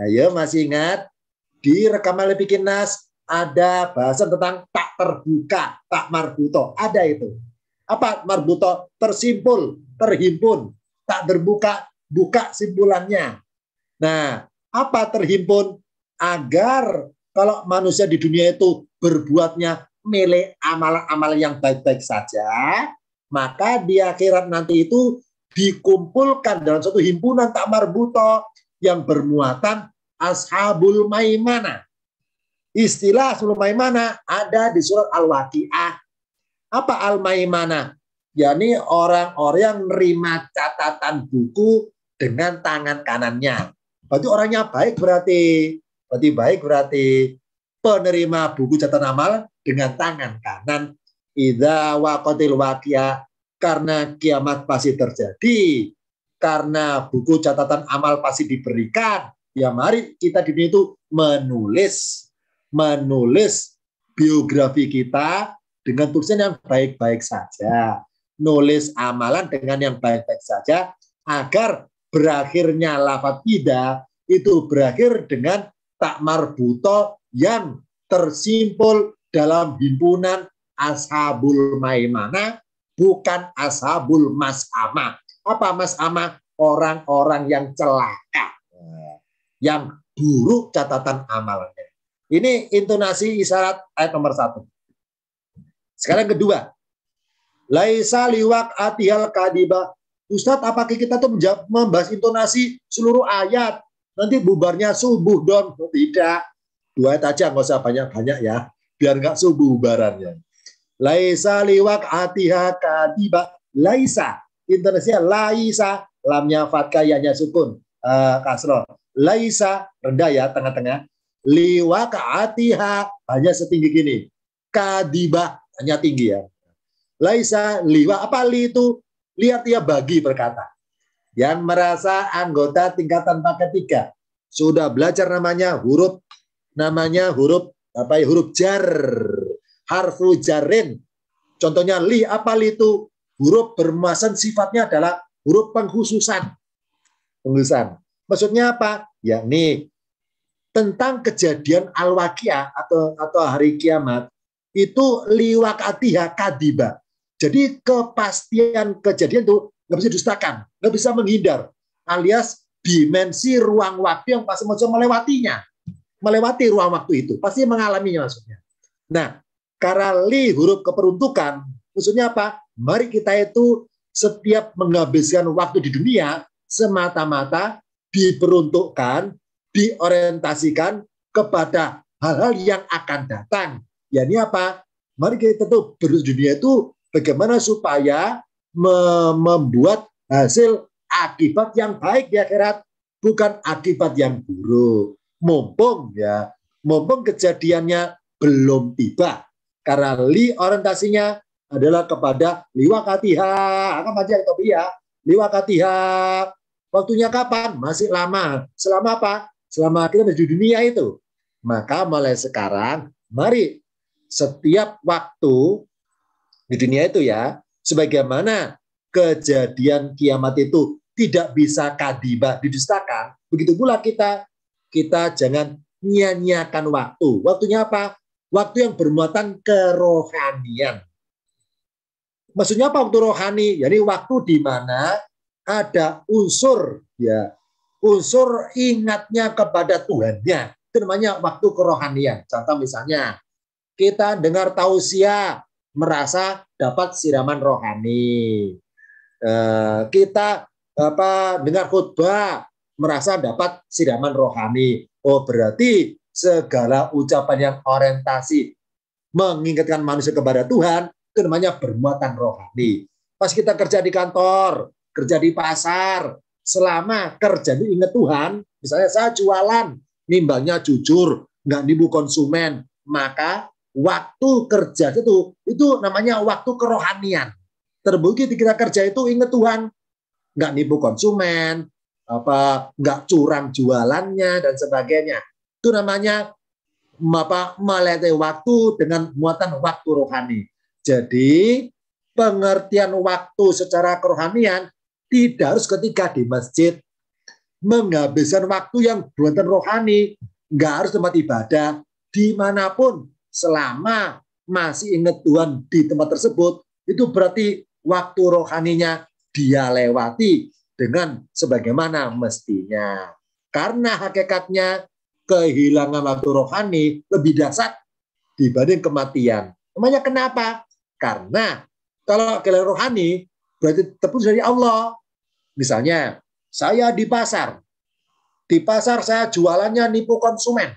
Ayo nah, iya, masih ingat di rekaman lebih kinas ada bahasan tentang tak terbuka, tak marbuto. Ada itu. Apa marbuto? Tersimpul, terhimpun. Tak terbuka, buka simpulannya. Nah, apa terhimpun? Agar kalau manusia di dunia itu berbuatnya milik amal-amal yang baik-baik saja, maka di akhirat nanti itu dikumpulkan dalam satu himpunan tamar buto yang bermuatan ashabul maimana. Istilah ashabul maimana ada di surat Al-Waqi'ah. Apa al-maimana? yakni orang-orang yang nerima catatan buku dengan tangan kanannya. Berarti orangnya baik berarti. Berarti baik berarti penerima buku catatan amal dengan tangan kanan. Idza waqatil waqiah karena kiamat pasti terjadi, karena buku catatan amal pasti diberikan. Ya mari kita di sini itu menulis, menulis biografi kita dengan tulisan yang baik-baik saja. Nulis amalan dengan yang baik-baik saja agar berakhirnya lafat ida itu berakhir dengan tak marbuto yang tersimpul dalam himpunan ashabul maimana, bukan ashabul Mas'ama Apa Mas'ama Orang-orang yang celaka. Yang buruk catatan amalnya. Ini intonasi isyarat ayat nomor satu. Sekarang kedua. Laisa liwak atihal kadiba. Ustadz, apakah kita tuh membahas intonasi seluruh ayat? Nanti bubarnya subuh don Tidak. Dua ayat aja, nggak usah banyak-banyak ya. Biar nggak subuh bubarannya. Laisa liwak atiha kadiba. Laisa. Intonasinya laisa. Lamnya fatka yanya sukun. Uh, eh, kasroh. Laisa. Rendah ya, tengah-tengah. Liwak atiha. Hanya setinggi gini. Kadiba. Hanya tinggi ya. Laisa liwak Apa li itu? Lihat ya bagi berkata. Yang merasa anggota tingkatan paket tiga. Sudah belajar namanya huruf. Namanya huruf apa ya, huruf jar harfu jarin. Contohnya li apa li itu huruf bermasan sifatnya adalah huruf penghususan. Penghususan. Maksudnya apa? Ya Yakni tentang kejadian al-waqiah atau atau hari kiamat itu liwakatiha kadiba. Jadi kepastian kejadian itu nggak bisa dustakan, nggak bisa menghindar, alias dimensi ruang waktu yang pasti melewatinya, melewati ruang waktu itu, pasti mengalaminya maksudnya. Nah, karena li huruf keperuntukan, maksudnya apa? Mari kita itu setiap menghabiskan waktu di dunia semata-mata diperuntukkan, diorientasikan kepada hal-hal yang akan datang. Ya ini apa? Mari kita tuh dunia itu bagaimana supaya membuat hasil akibat yang baik di akhirat, bukan akibat yang buruk. Mumpung ya, mumpung kejadiannya belum tiba. Karena li orientasinya adalah kepada liwakatiha. Akan panjang topia. Liwakatiha. Waktunya kapan? Masih lama. Selama apa? Selama kita menuju dunia itu. Maka mulai sekarang, mari setiap waktu di dunia itu ya, sebagaimana kejadian kiamat itu tidak bisa kadibah didustakan, begitu pula kita kita jangan nyanyiakan waktu. Waktunya apa? waktu yang bermuatan kerohanian. Maksudnya apa waktu rohani? Jadi waktu di mana ada unsur ya unsur ingatnya kepada Tuhannya. Itu namanya waktu kerohanian. Contoh misalnya kita dengar tausiah merasa dapat siraman rohani. Eh, kita apa dengar khutbah merasa dapat siraman rohani. Oh berarti segala ucapan yang orientasi mengingatkan manusia kepada Tuhan itu namanya bermuatan rohani. Pas kita kerja di kantor, kerja di pasar, selama kerja itu ingat Tuhan, misalnya saya jualan, nimbangnya jujur, nggak nipu konsumen, maka waktu kerja itu itu namanya waktu kerohanian. Terbukti kita kerja itu ingat Tuhan, nggak nipu konsumen, apa nggak curang jualannya dan sebagainya. Itu namanya apa, melete waktu dengan muatan waktu rohani. Jadi pengertian waktu secara kerohanian tidak harus ketika di masjid menghabiskan waktu yang buatan rohani nggak harus tempat ibadah dimanapun selama masih ingat Tuhan di tempat tersebut itu berarti waktu rohaninya dia lewati dengan sebagaimana mestinya karena hakikatnya kehilangan waktu rohani lebih dasar dibanding kematian. Namanya kenapa? Karena kalau kehilangan rohani berarti terputus dari Allah. Misalnya, saya di pasar. Di pasar saya jualannya nipu konsumen.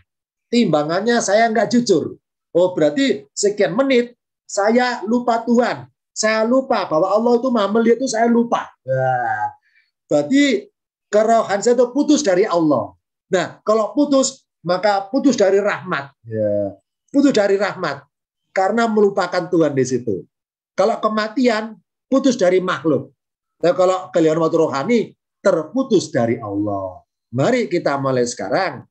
Timbangannya saya nggak jujur. Oh berarti sekian menit saya lupa Tuhan. Saya lupa bahwa Allah itu maha melihat itu saya lupa. Nah, berarti kerohan saya itu putus dari Allah. Nah, kalau putus maka putus dari rahmat. Ya. Putus dari rahmat karena melupakan Tuhan di situ. Kalau kematian putus dari makhluk. Nah, kalau kalian waktu rohani terputus dari Allah. Mari kita mulai sekarang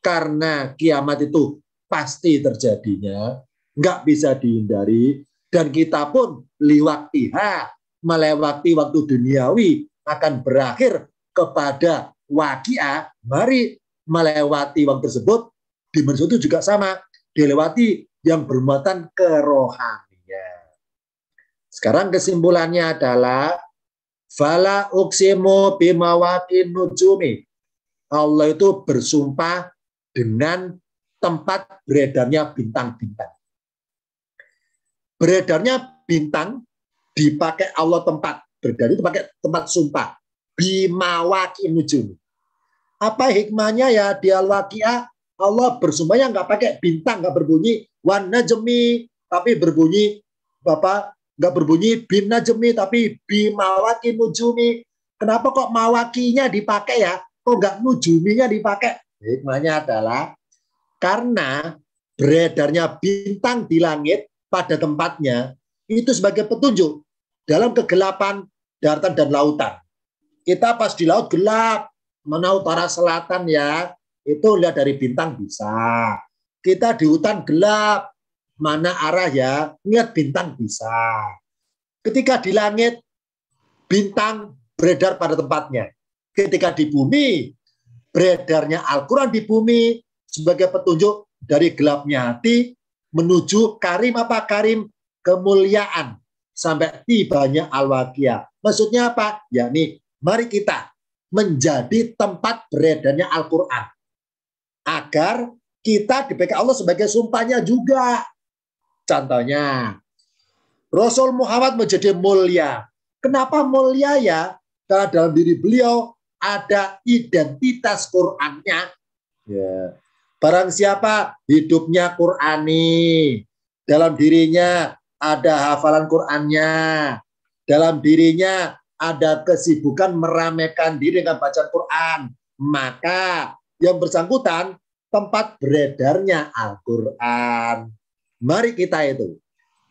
karena kiamat itu pasti terjadinya, nggak bisa dihindari dan kita pun liwat iha melewati waktu duniawi akan berakhir kepada wakia. Mari melewati uang tersebut, dimensi itu juga sama, dilewati yang bermuatan kerohanian. Sekarang kesimpulannya adalah Fala uksimu bimawaki nujumi. Allah itu bersumpah dengan tempat beredarnya bintang-bintang. Beredarnya bintang dipakai Allah tempat. Beredar itu pakai tempat sumpah. bimawaki nujumi. Apa hikmahnya ya di Al-Waqiah Allah bersumbernya nggak pakai bintang nggak berbunyi wan jemi tapi berbunyi Bapak nggak berbunyi bin najmi tapi bimawaki nujumi. Kenapa kok mawakinya dipakai ya? Kok nggak nujuminya dipakai? Hikmahnya adalah karena beredarnya bintang di langit pada tempatnya itu sebagai petunjuk dalam kegelapan daratan dan lautan. Kita pas di laut gelap, mana utara selatan ya, itu lihat dari bintang bisa. Kita di hutan gelap, mana arah ya, lihat bintang bisa. Ketika di langit, bintang beredar pada tempatnya. Ketika di bumi, beredarnya Al-Quran di bumi sebagai petunjuk dari gelapnya hati menuju karim apa karim kemuliaan sampai tibanya al-waqiyah. Maksudnya apa? Yakni mari kita menjadi tempat beredarnya Al-Quran. Agar kita dipegang Allah sebagai sumpahnya juga. Contohnya, Rasul Muhammad menjadi mulia. Kenapa mulia ya? Karena dalam diri beliau ada identitas Qurannya. Ya. Barang siapa hidupnya Qurani, dalam dirinya ada hafalan Qurannya, dalam dirinya ada kesibukan meramekan diri dengan bacaan Quran, maka yang bersangkutan tempat beredarnya Al-Quran. Mari kita itu.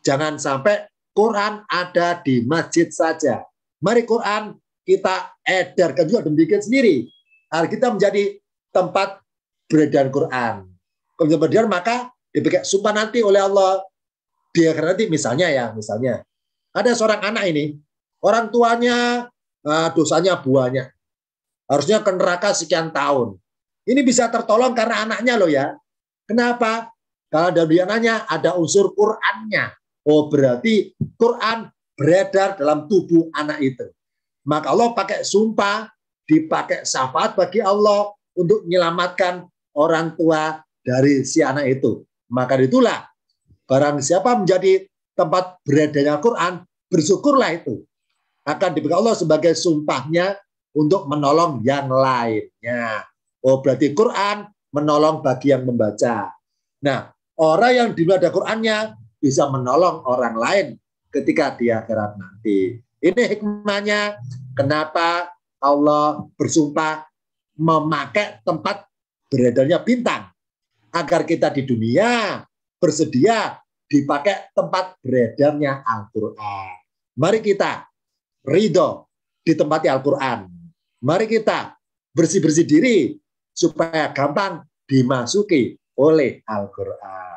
Jangan sampai Quran ada di masjid saja. Mari Quran kita edarkan juga demikian sendiri. Hal kita menjadi tempat beredar Quran. Kalau beredar maka dipakai sumpah nanti oleh Allah. Dia nanti misalnya ya, misalnya. Ada seorang anak ini, Orang tuanya uh, dosanya buahnya. Harusnya ke neraka sekian tahun. Ini bisa tertolong karena anaknya loh ya. Kenapa? Karena ada anaknya ada unsur Qur'annya. Oh berarti Qur'an beredar dalam tubuh anak itu. Maka Allah pakai sumpah, dipakai syafaat bagi Allah untuk menyelamatkan orang tua dari si anak itu. Maka itulah barang siapa menjadi tempat beredarnya Quran, bersyukurlah itu akan diberikan Allah sebagai sumpahnya untuk menolong yang lainnya. Oh, berarti Quran menolong bagi yang membaca. Nah, orang yang di luar ada Qurannya bisa menolong orang lain ketika dia akhirat nanti. Ini hikmahnya kenapa Allah bersumpah memakai tempat beredarnya bintang agar kita di dunia bersedia dipakai tempat beredarnya Al-Qur'an. Mari kita ridho ditempati Al-Quran. Mari kita bersih-bersih diri supaya gampang dimasuki oleh Al-Quran.